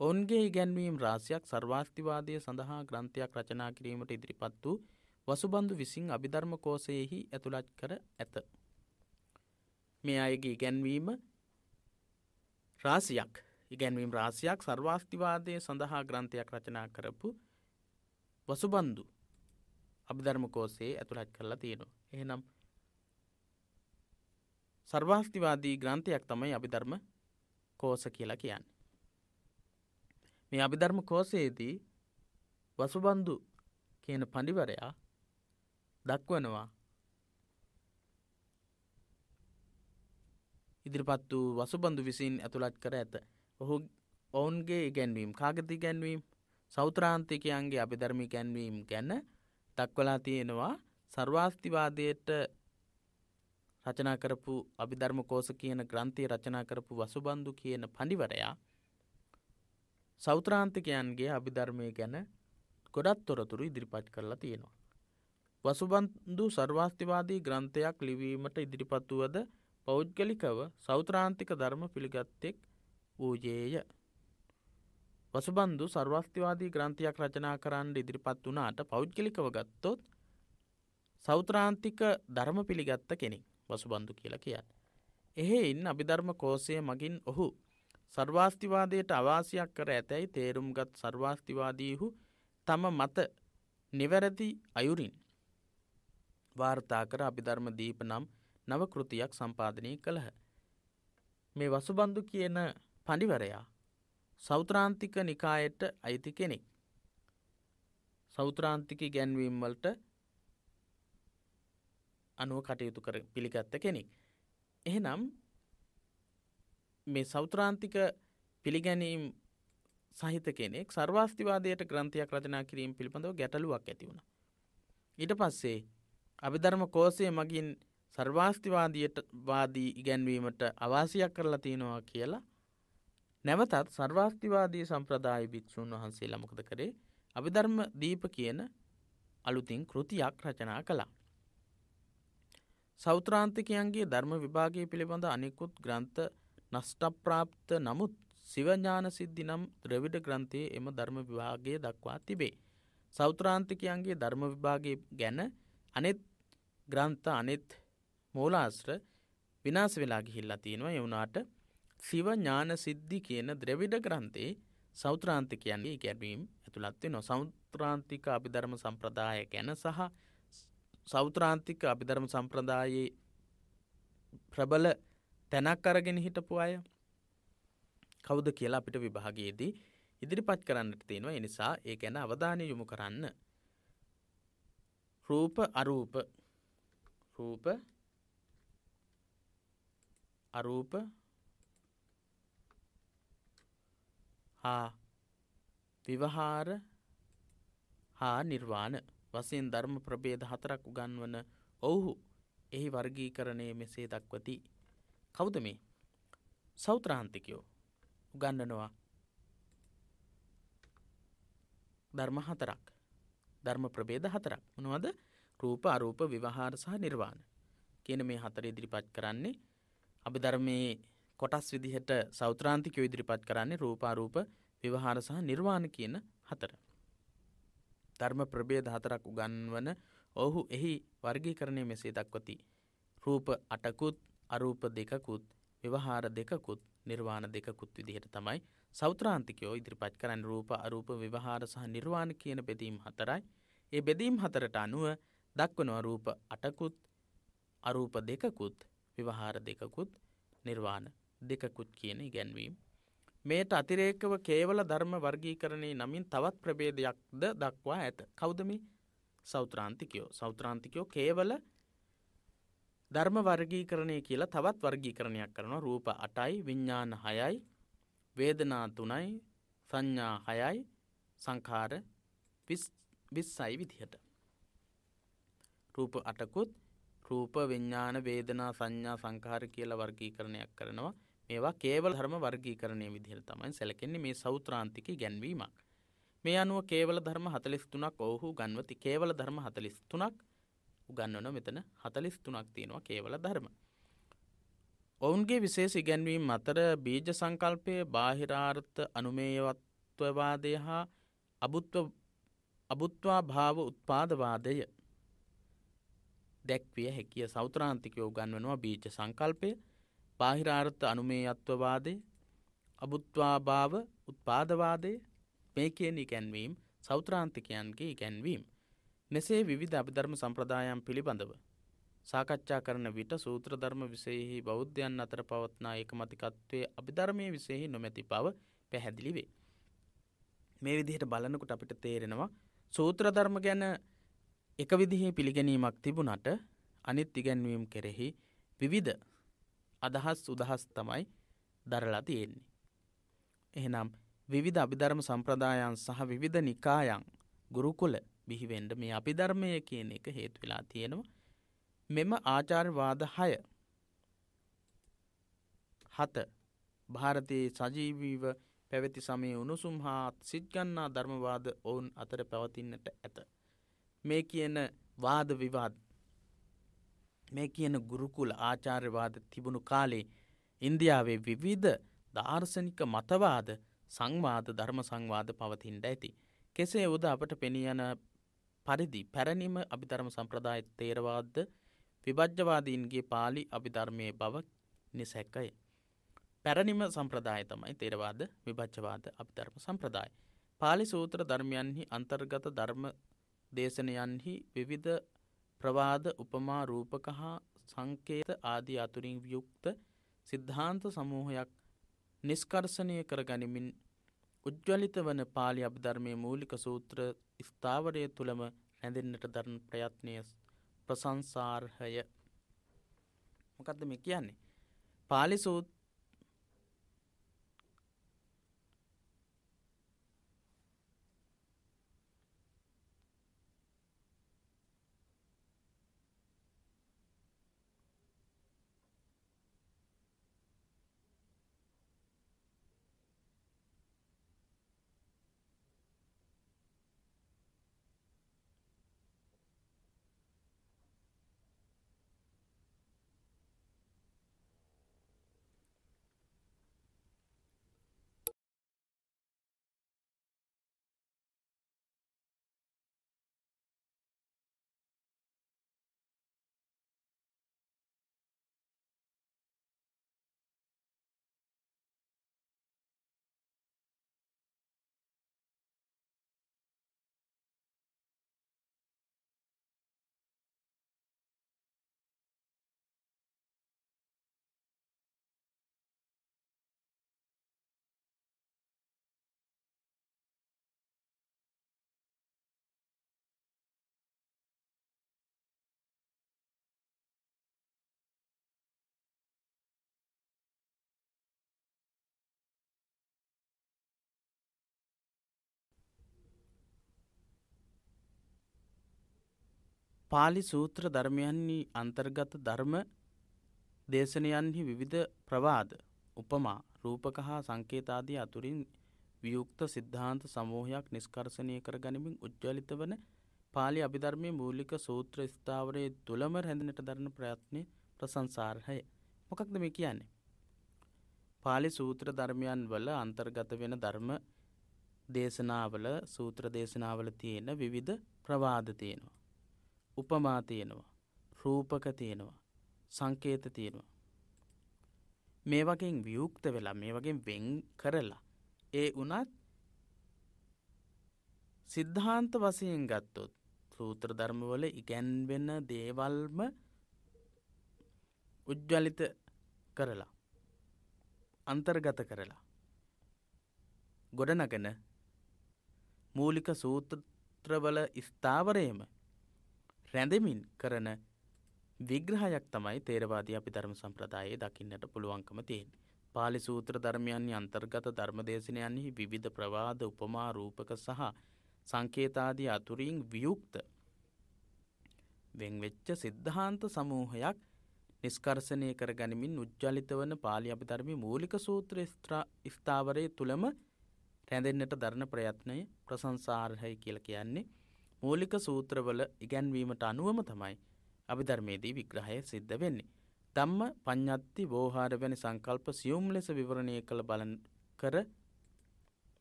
ඔවුන්ගේ ඉගැන්වීම් රාසියක් සර්වාර්ථිවාදය සඳහා ග්‍රන්ථයක් රචනා කිරීමට ඉදිරිපත් වූ වසුබන්දු විසින් අභිධර්ම කෝසයෙහි ඇතුළත් කර ඇත. මේ අයගේ ඉගැන්වීම රාසියක් ඉගැන්වීම් රාසියක් සර්වාස්තිවාදය සඳහා ග්‍රන්ථයක් රචනා කරපු වසුබන්දු අභිධර්ම කෝසේ ඇතුළත් කරලා තියෙනවා. එහෙනම් සර්වාස්තිවාදී ග්‍රන්ථයක් තමයි අභිධර්ම කෝස කියලා කියන්න. මේ අභිධර්ම කෝසයේදී වසුබන්දු කියන පඬිවරයා දක්වනවා ඉදිරිපත් වූ වසුබන්දු විසින් ඇතුළත් කර ඇත ඔහු ඔවුන්ගේ ඉගැන්වීම් කාගති ගැන්වීම් සෞත්‍රාන්තිකයන්ගේ අභිධර්මි ගැන්වීම් ගැන දක්වලා තියෙනවා සර්වාස්තිවාදයට රචනා කරපු අභිධර්ම කෝස කියන ග්‍රන්ථය රචනා කරපු වසුබන්දු කියන පඬිවරයා සෞත්‍රාන්තිකයන්ගේ අභිධර්මය ගැන ගොඩත් තොරතුරු ඉදිරිපත් කරලා තියෙනවා. වසුබන්දු සර්වාස්තිවාදී ග්‍රන්ථයක් ලිවීමට ඉදිරිපත්තුවද පෞද්ගලිකව සෞත්‍රාන්තික ධර්ම පිළිගත්තෙක් වූජේය. වසුබන්දු සර්වස්තිවාදී ග්‍රන්ථයක් රචනා කරන්න ඉදිරිපත් වනාට පෞද්ගලිකව ගත්තොත් සෞත්‍රාන්තික ධර්ම පිළිගත්ත කෙනෙක් වසුබන්දු කියලා කියන්න. එහෙයින් අභිධර්ම කෝසය මගින් ඔහු සර්වාස්තිවාදයට අවාසියක් කර ඇතැයි තේරුම්ගත් සර්වාස්තිවාදීහු තම මත නිවැරදි අයුරින් වාර්තා කර අභිධර්ම දීප නම් නවකෘතියක් සම්පාදනය කළහ. මේ වසුබන්දු කියන පඩිවරයා සෞත්‍රාන්තික නිකායට අයිති කෙනෙක්. සෞත්‍රාන්තික ගැන්වීම්වලට අනුව කටයුතු කර පිළිගත්ත කෙනෙක්. එහෙනම් මේ සෞත්‍රාන්තික පිළිගැනීම් සහිත කෙනෙක් සර්වාස්තිවාදයට ග්‍රන්ථයක් රචනා කිරීම පිළිබඳව ගැටලුවක් ඇතිවුණ. ඊට පස්සේ අභිධර්ම කෝසය මගින් සර්වාස්තිවාදයට වාදී ඉගැන්වීමට අවාසියක් කරලා තියෙනවා කියලා නැවතත් සර්වාස්තිවාදී සම්ප්‍රදාය භික්‍ෂූන් වහන්සේ ළමකද කරේ අභිධර්ම දීප කියන අලුතින් කෘතියක් රචනා කළා. සෞත්‍රාන්තිකයන්ගේ ධර්ම විභාගය පිළිබඳ අනිකුත් ග්‍රන්ථ නෂ්ටප්‍රාප්ත නමුත් සිවඥාන සිද්ධි නම් ද්‍රවිඩ ග්‍රන්ථයේ එම ධර්ම විභාගය දක්වා තිබේ. සෞත්‍රාන්තිකයන්ගේ ධර්ම විභාගය ගැන අනෙත් ග්‍රන්ථ අනෙත් මෝලාශ්‍ර විනාස වෙලා ගිහිල්ලා තියෙනවා එවුනාට සිවඥාන සිද්ධි කියන ද්‍රවිඩ ග්‍රන්ථයේ සෞත්‍රාන්තිකයන්ගේ ගැඩවීම් ඇතුළත්වේ නොසෞත්‍රාන්තික අභිධර්ම සම්ප්‍රදාය ගැන සහ සෞත්‍රාන්තික අභිධර්ම සම්ප්‍රදායේ ප්‍රබල තැනක් අරගෙන හිටපු අය කවුද කියලා අපිට විභාගයේදී ඉදිරිපත් කරන්නට තියෙනවා එනිසා ඒ ගැන අවධානය යොමු කරන්න. රූප අරූප රූප අරූප හා විවහාර හා නිර්වාණ වසයෙන් ධර්ම ප්‍රබේද හතරක් උගන්වන ඔවුහු එහි වර්ගීකරණය මෙසේ දක්වති. කවුද මේ සෞත්‍රහන්තිකයෝ උගන්නනවා ධර්ම හතරක් ධර්ම ප්‍රබේද හතරක් මොනවද රූප අරූප විවහාර සහ නිර්වාණ කියන මේ හතර ඉදිරිපත් කරන්නේ අපි ධර්මයේ කොටස් විදිහට සෞත්‍රාන්තිකයෝ ඉදිරිපත් කරන්නේ රූප අරූප විවහාර සහ නිර්වාණ කියන හතර ධර්ම ප්‍රබේද හතරක් උගන්වන ඔහු එහි වර්ගීකරණය මෙසේ දක්වති රූප අටකුත් අරූප දෙකකුත් ව්‍යවහාර දෙකකුත් නිර්වාණ දෙකකුත් විදිහට තමයි සෞත්‍රාන්තිකයෝ ඉදිරිපත් කරන්න රූප අරූප විවහාර සහ නිර්වාණ කියන බෙදීම් හතරයි. ඒ බෙදීම් හතරට අනුව දක්වනව රූප අටකුත් අරූප දෙකකුත් විවහාර දෙකකුත් නිර්වාණ දෙකකුත් කියන ඉගැන්වීම්. මේට අතිරේකව කේවල ධර්ම වර්ගීකරණය නමින් තවත් ප්‍රබේදයක් ද දක්වා ඇත. කෞදමි සෞත්‍රාන්තිකයෝ සෞත්‍රාන්තිකයෝ කේවල ධර්ම වර්ගීකරණය කියලා තවත් වර්ගීකරණයක් කරනවා රූප අටයි විඤ්ඥාන හයයි වේදනා තුනයි සංඥා හයයි සංකාර විස්සයි විදිහට. රූප අටකුත් රූප විඤ්ඥාන වේදනා සංඥා සංකාර කියලා වර්ගීකරණයක් කරනවා මේවා කේවල ධර්ම වර්ගීකරණය විදිහට තමයි සැලකෙන්නේ මේ සෞත්‍රාන්තික ගැන්වීමක්. මේ අනුව කේවල ධර්ම හතලිස් තුනක් ඔහු ගන්වති කේවල ධර්ම හතලිස් තුනක් උගන්වන මෙතන හතලිස් තුනක් තියෙනවා කේවල ධර්ම. ඔවුන්ගේ විශේෂ ඉගැන්වීම් අතර බීජ සංකල්පය බාහිරාර්ථ අනුමේයවත්වවාදය හා අබුත්වා භාව උත්පාදවාදය දැක්විය හැකිය සෞත්‍රාන්තිකය උගන්වනවා බීජ සංකල්පය බාහිරාර්ථ අනුමේයත්වවාදය අබුත්වා භාව උත්පාදවාදය මේ කියන ඉගැන්වීම් සෞත්‍රාන්තිකයන්ගේ ඉගැන්වීම්. මෙසේ විවිධ අභිධර්ම සම්ප්‍රදායන් පිළිබඳව සාකච්ඡා කරන විට සූත්‍රධර්ම විසයෙහි බෞද්ධයන් අතර පවත්නා ඒකමතිකත්වය අභිධර්මය විසයෙහි නොමැති බව පැහැදිලි වේ. මේ විදිහට බලනකුට අපිට තේරෙනවා සූත්‍රධර්ම ගැන එක විදිහේ පිළිගැනීමක් තිබුණට අනිත් ඉගැන්වීම් කෙරෙහි විවිධ අදහස් උදහස් තමයි දරලා තියෙන්නේ. එහෙනම් විවිධ අභිධර්ම සම්ප්‍රදායන් සහ විවිධ නිකායන් ගුරුකුල බිහිවෙන්ඩ මේ අපි ධර්මය කියන එක හේතු වෙලා තියෙනවා මෙම ආචාර්වාද හය හත භාරතයේ සජීවීව පැවැති සමය උණුසුම් හාත් සිද්ගන්නා ධර්මවාද ඔවුන් අතර පැවතින්නට ඇත. මේ කියන වාද විවාද මේ කියන ගුරුකුල ආචාර්යවාද තිබුණු කාලේ ඉන්දියාවේ විවිධ දාර්ශනික මතවාද සංවාද ධර්ම සංවාද පවතින්ට ඇති. කෙසේ උද අපට පෙනියන පරිදි පැරණිම අභිධර්ම සම්ප්‍රදාය තේරවාදද විභජ්ජවාදීන්ගේ පාලි අභිධර්මය බව නිසැක්කය. පැරණිම සම්ප්‍රදාය තමයි තේරවාද විභච්චවාද අභිධර්ම සම්ප්‍රදාය. පාලි සූත්‍ර ධර්මයන්හි අන්තර්ගත ධර්ම දේශනයන්හි විවිධ ප්‍රවාද උපමා රූපක හා සංකේත ආදී අතුරින් වියුක්ත සිද්ධාන්ත සමූහයක් නිස්කර්ෂණය කර ගනිමින් උජ්වලිත වන පාලි අභිධර්මයේ මූලික සූත්‍ර ස්ථාවරය තුළම රැඳෙන්නට දරන ප්‍රයත්නය ප්‍රසංසාර්හය. මොකක්ද මේ කියන්නේ? පාලි සූත්‍ර පාලි සූත්‍ර ධර්මයන්හි අන්තර්ගත ධර්ම දේශනයන්හි විවිධ ප්‍රවාද උපමා රූපක හා සංකේතාදී අතුරින් වියුක්ත සිද්ධාන්ත සමූහයක් නිස්කර්ශනය කර ගනිමින් උජ්ජලිත වන පාලි අභිධර්මය මූලික සූත්‍ර ස්ථාවරයේ තුළම රැඳනට දරන ප්‍රයත්නය ප්‍රසංසාර්හය. මොකක්ද මේ කියන්නේ. පාලි සූත්‍ර ධර්මයන් වල අන්තර්ගත වෙන ධර්ම දේශනාවල සූත්‍ර දේශනාවල තියෙන විවිධ ප්‍රවාද තියෙනවා. උපමා තියෙනවා රූපක තියෙනවා සංකේත තියෙනවා මේ වගේ වියුක්ත වෙලා මේ වගේ වෙන් කරලා ඒ වනත් සිද්ධාන්ත වසයෙන් ගත්තොත් සූත්‍ර ධර්මවල ඉගැන්වෙන දේවල්ම උජ්ජලිත කරලා අන්තර්ගත කරලා ගොඩනගෙන මූලික සූත්‍රවල ස්ථාවරයම රැඳමින් කරන විග්‍රහයක් තමයි තේරවාදී අපි ධර්ම සම්ප්‍රදායේ දකින්නට පුළුවන්කම තියෙන්. පාලි සූත්‍ර ධර්මයන්හි අන්තර්ගත ධර්මදේශනයන්හි විවිධ ප්‍රවාද උපමා රූපක සහ සංකේතාදී අතුරින් වියුක්ත වෙංවෙච්ච සිද්ධාන්ත සමූහයක් නිස්කර්සනය කර ගනිමින් උද්ජලිත වන පාලි අපිධර්මි මූලික සූත්‍ර ස්ථාවරය තුළම රැඳෙන්න්නට දරණ ප්‍රයත්නය ප්‍රසංසාර්හය කියල කියන්නේ මූලික සූත්‍රවල ඉගැන්වීමට අනුවම තමයි අභිධර්මයේදී විග්‍රහය සිද්ධ වෙන්නේ. ධම්ම පඤ්ඤත්ති වෝහාර වැනි සංකල්ප සියුම් ලෙස විවරණය කළ බලන කර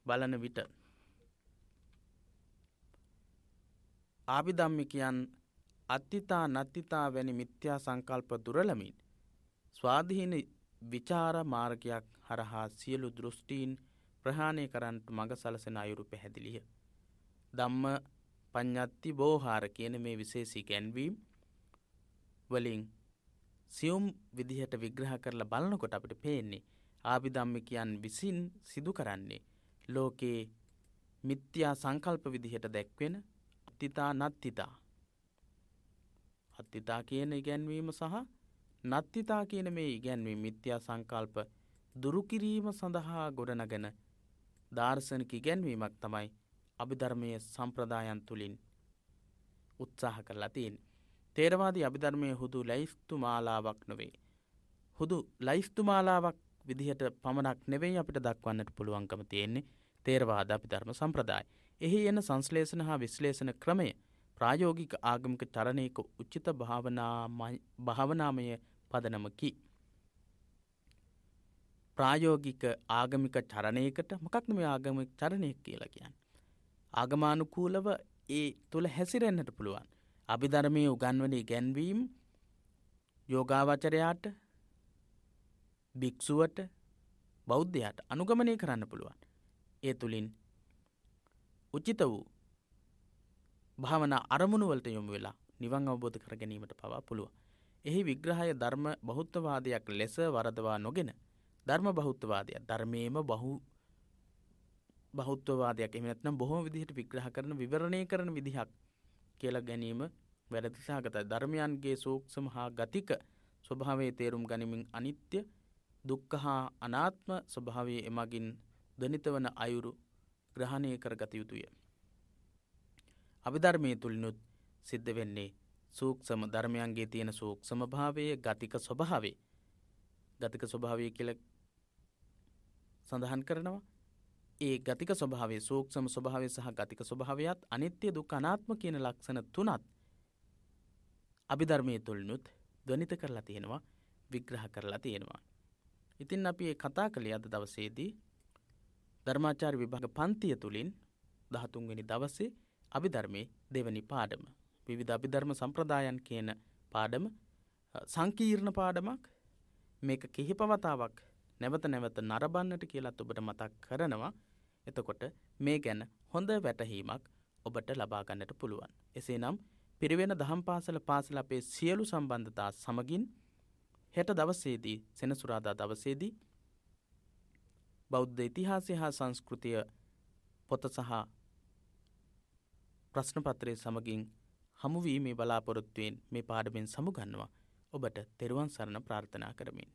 බලන විට ආභිධම්මිකයන් අත්තිතා නත්තිතා වැනි මිත්‍යා සංකල්ප දුරලමින් ස්වාධීන විචාර මාර්ගයක් හරහා සියලු දෘෂ්ටීන් ප්‍රහාණය කරන්නට මඟ සලසෙන අයුරු පැහැදිලිය. ධම්ම පඤ්ඥත්ති බෝහාර කියන මේ විශේෂී ගැන්වීම් වලින් සියුම් විදිහට විග්‍රහ කරලා බලනකොට අපිට පේන්නේ ආබිධම්මිකයන් විසින් සිදු කරන්නේ ලෝකයේ මිත්‍යා සංකල්ප විදිහට දැක්වෙන අත්තිතා නත්තිතා අත්තිතා කියන ඉගැන්වීම සහ නත්තිතා කියන මේ ඉගැන්වීම මිත්‍යා සංකල්ප දුරුකිරීම සඳහා ගොඩනගෙන දාර්ශනික ඉගැන්වීමක් තමයි අභිධර්මය සම්ප්‍රදායන් තුළින් උත්සාහ කරලා තියෙන්. තේරවාදී අභිධර්මය හුදු ලයිස්තු මාලාවක් නොවේ. හුදු ලයිස්තු මාලාවක් විදිහට පමණක් නෙවෙයි අපිට දක්වන්නට පුළුවන්කම තියෙන්නේ තේරවාද අභිධර්ම සම්ප්‍රදාය. එහි එන සංස්ලේෂන හා විශ්ලේෂණ ක්‍රමය ප්‍රායෝගික ආගමික චරණයක උච්චිත භාවනාමය පදනමකි. ප්‍රායෝගික ආගමික චරණයකට මොකක්න මේ ආගමික චරණයක් කියලා කියන්න. ආගමානුකූලව ඒ තුළ හැසිරෙන්න්නට පුළුවන්. අභිධරමය උගන්වන ගැන්වීම් යෝගාවචරයාට භික්‍ෂුවට බෞද්ධයට අනුගමනය කරන්න පුළුවන්. ඒ තුළින් උචිත වූ භාවන අරමුණුවලට යොමු වෙලා නිවන් අවබෝධ කර ගැනීමට පවා පුළුව. එහි විග්‍රහය ධර්ම බෞද්ධවාදයක් ලෙස වරදවා නොගෙන ධර්ම බෞද්ධවාදය ධර්මයම බහු බෞද්ධවාදයක් එහෙම නැත්නම් බොහොම විදිහට විග්‍රහ කරන විවරණය කරන විදිහක් කියලා ගැනීම වැරදි සහගතයි. ධර්මයන්ගේ සූක්ෂම හා ගතික ස්වභාවයේ තේරුම් ගනිමින් අනිත්‍ය, දුක්ඛ හා අනාත්ම ස්වභාවයේ එමගින් දනිතවන අයුරු ග්‍රහණය කරගත යුතුය. අභිධර්මයේ තුලිනුත් සිද්ධ වෙන්නේ සූක්ෂම ධර්මයන්ගේ තියෙන සූක්ෂම භාවයේ ගතික ස්වභාවය. ගතික ස්වභාවය කියලා සඳහන් කරනවා. ඒ ගතික ස්වභාවේ සූක්ෂම ස්වභාවය සහ ගතික ස්වභාවයත් අනිත්‍ය දුක් අනාත්ම කියන ලක්ෂණ තුනත් අභිධර්මය තුළිනුත් ධනිත කරලා තියෙනවා විග්‍රහ කරලා තියෙනවා. ඉතින් අපි කතා කළේ අද දවසේදී ධර්මාචාර විභාග පන්තිය තුළින් දහතුන්වෙනි දවසේ අභිධර්මය දෙවනි පාඩම. විවිධ අභිධර්ම සම්ප්‍රදායන් කියන පාඩම සංකීර්ණ පාඩමක් මේක කිහිපවතාවක් නැවත නැවත නරබන්නට කියලත් ඔබට මතක් කරනවා එතකොට මේ ගැන හොඳ වැටහීමක් ඔබට ලබාගන්නට පුළුවන්. එසේ නම් පිරිවෙන දහම් පාසල පාසල අපේ සියලු සම්බන්ධතා සමගින් හෙට දවසේදී සෙනසුරාදා දවසේදී බෞද්ධ ඉතිහාසය හා සංස්කෘතිය පොත සහ ප්‍රශ්නපත්‍රය සමගින් හමුුවීමේ බලාපොරොත්තුවයෙන් මේ පාඩමෙන් සමුගන්නවා ඔබට තෙරුවන් සරණ ප්‍රාර්ථනා කරමින්.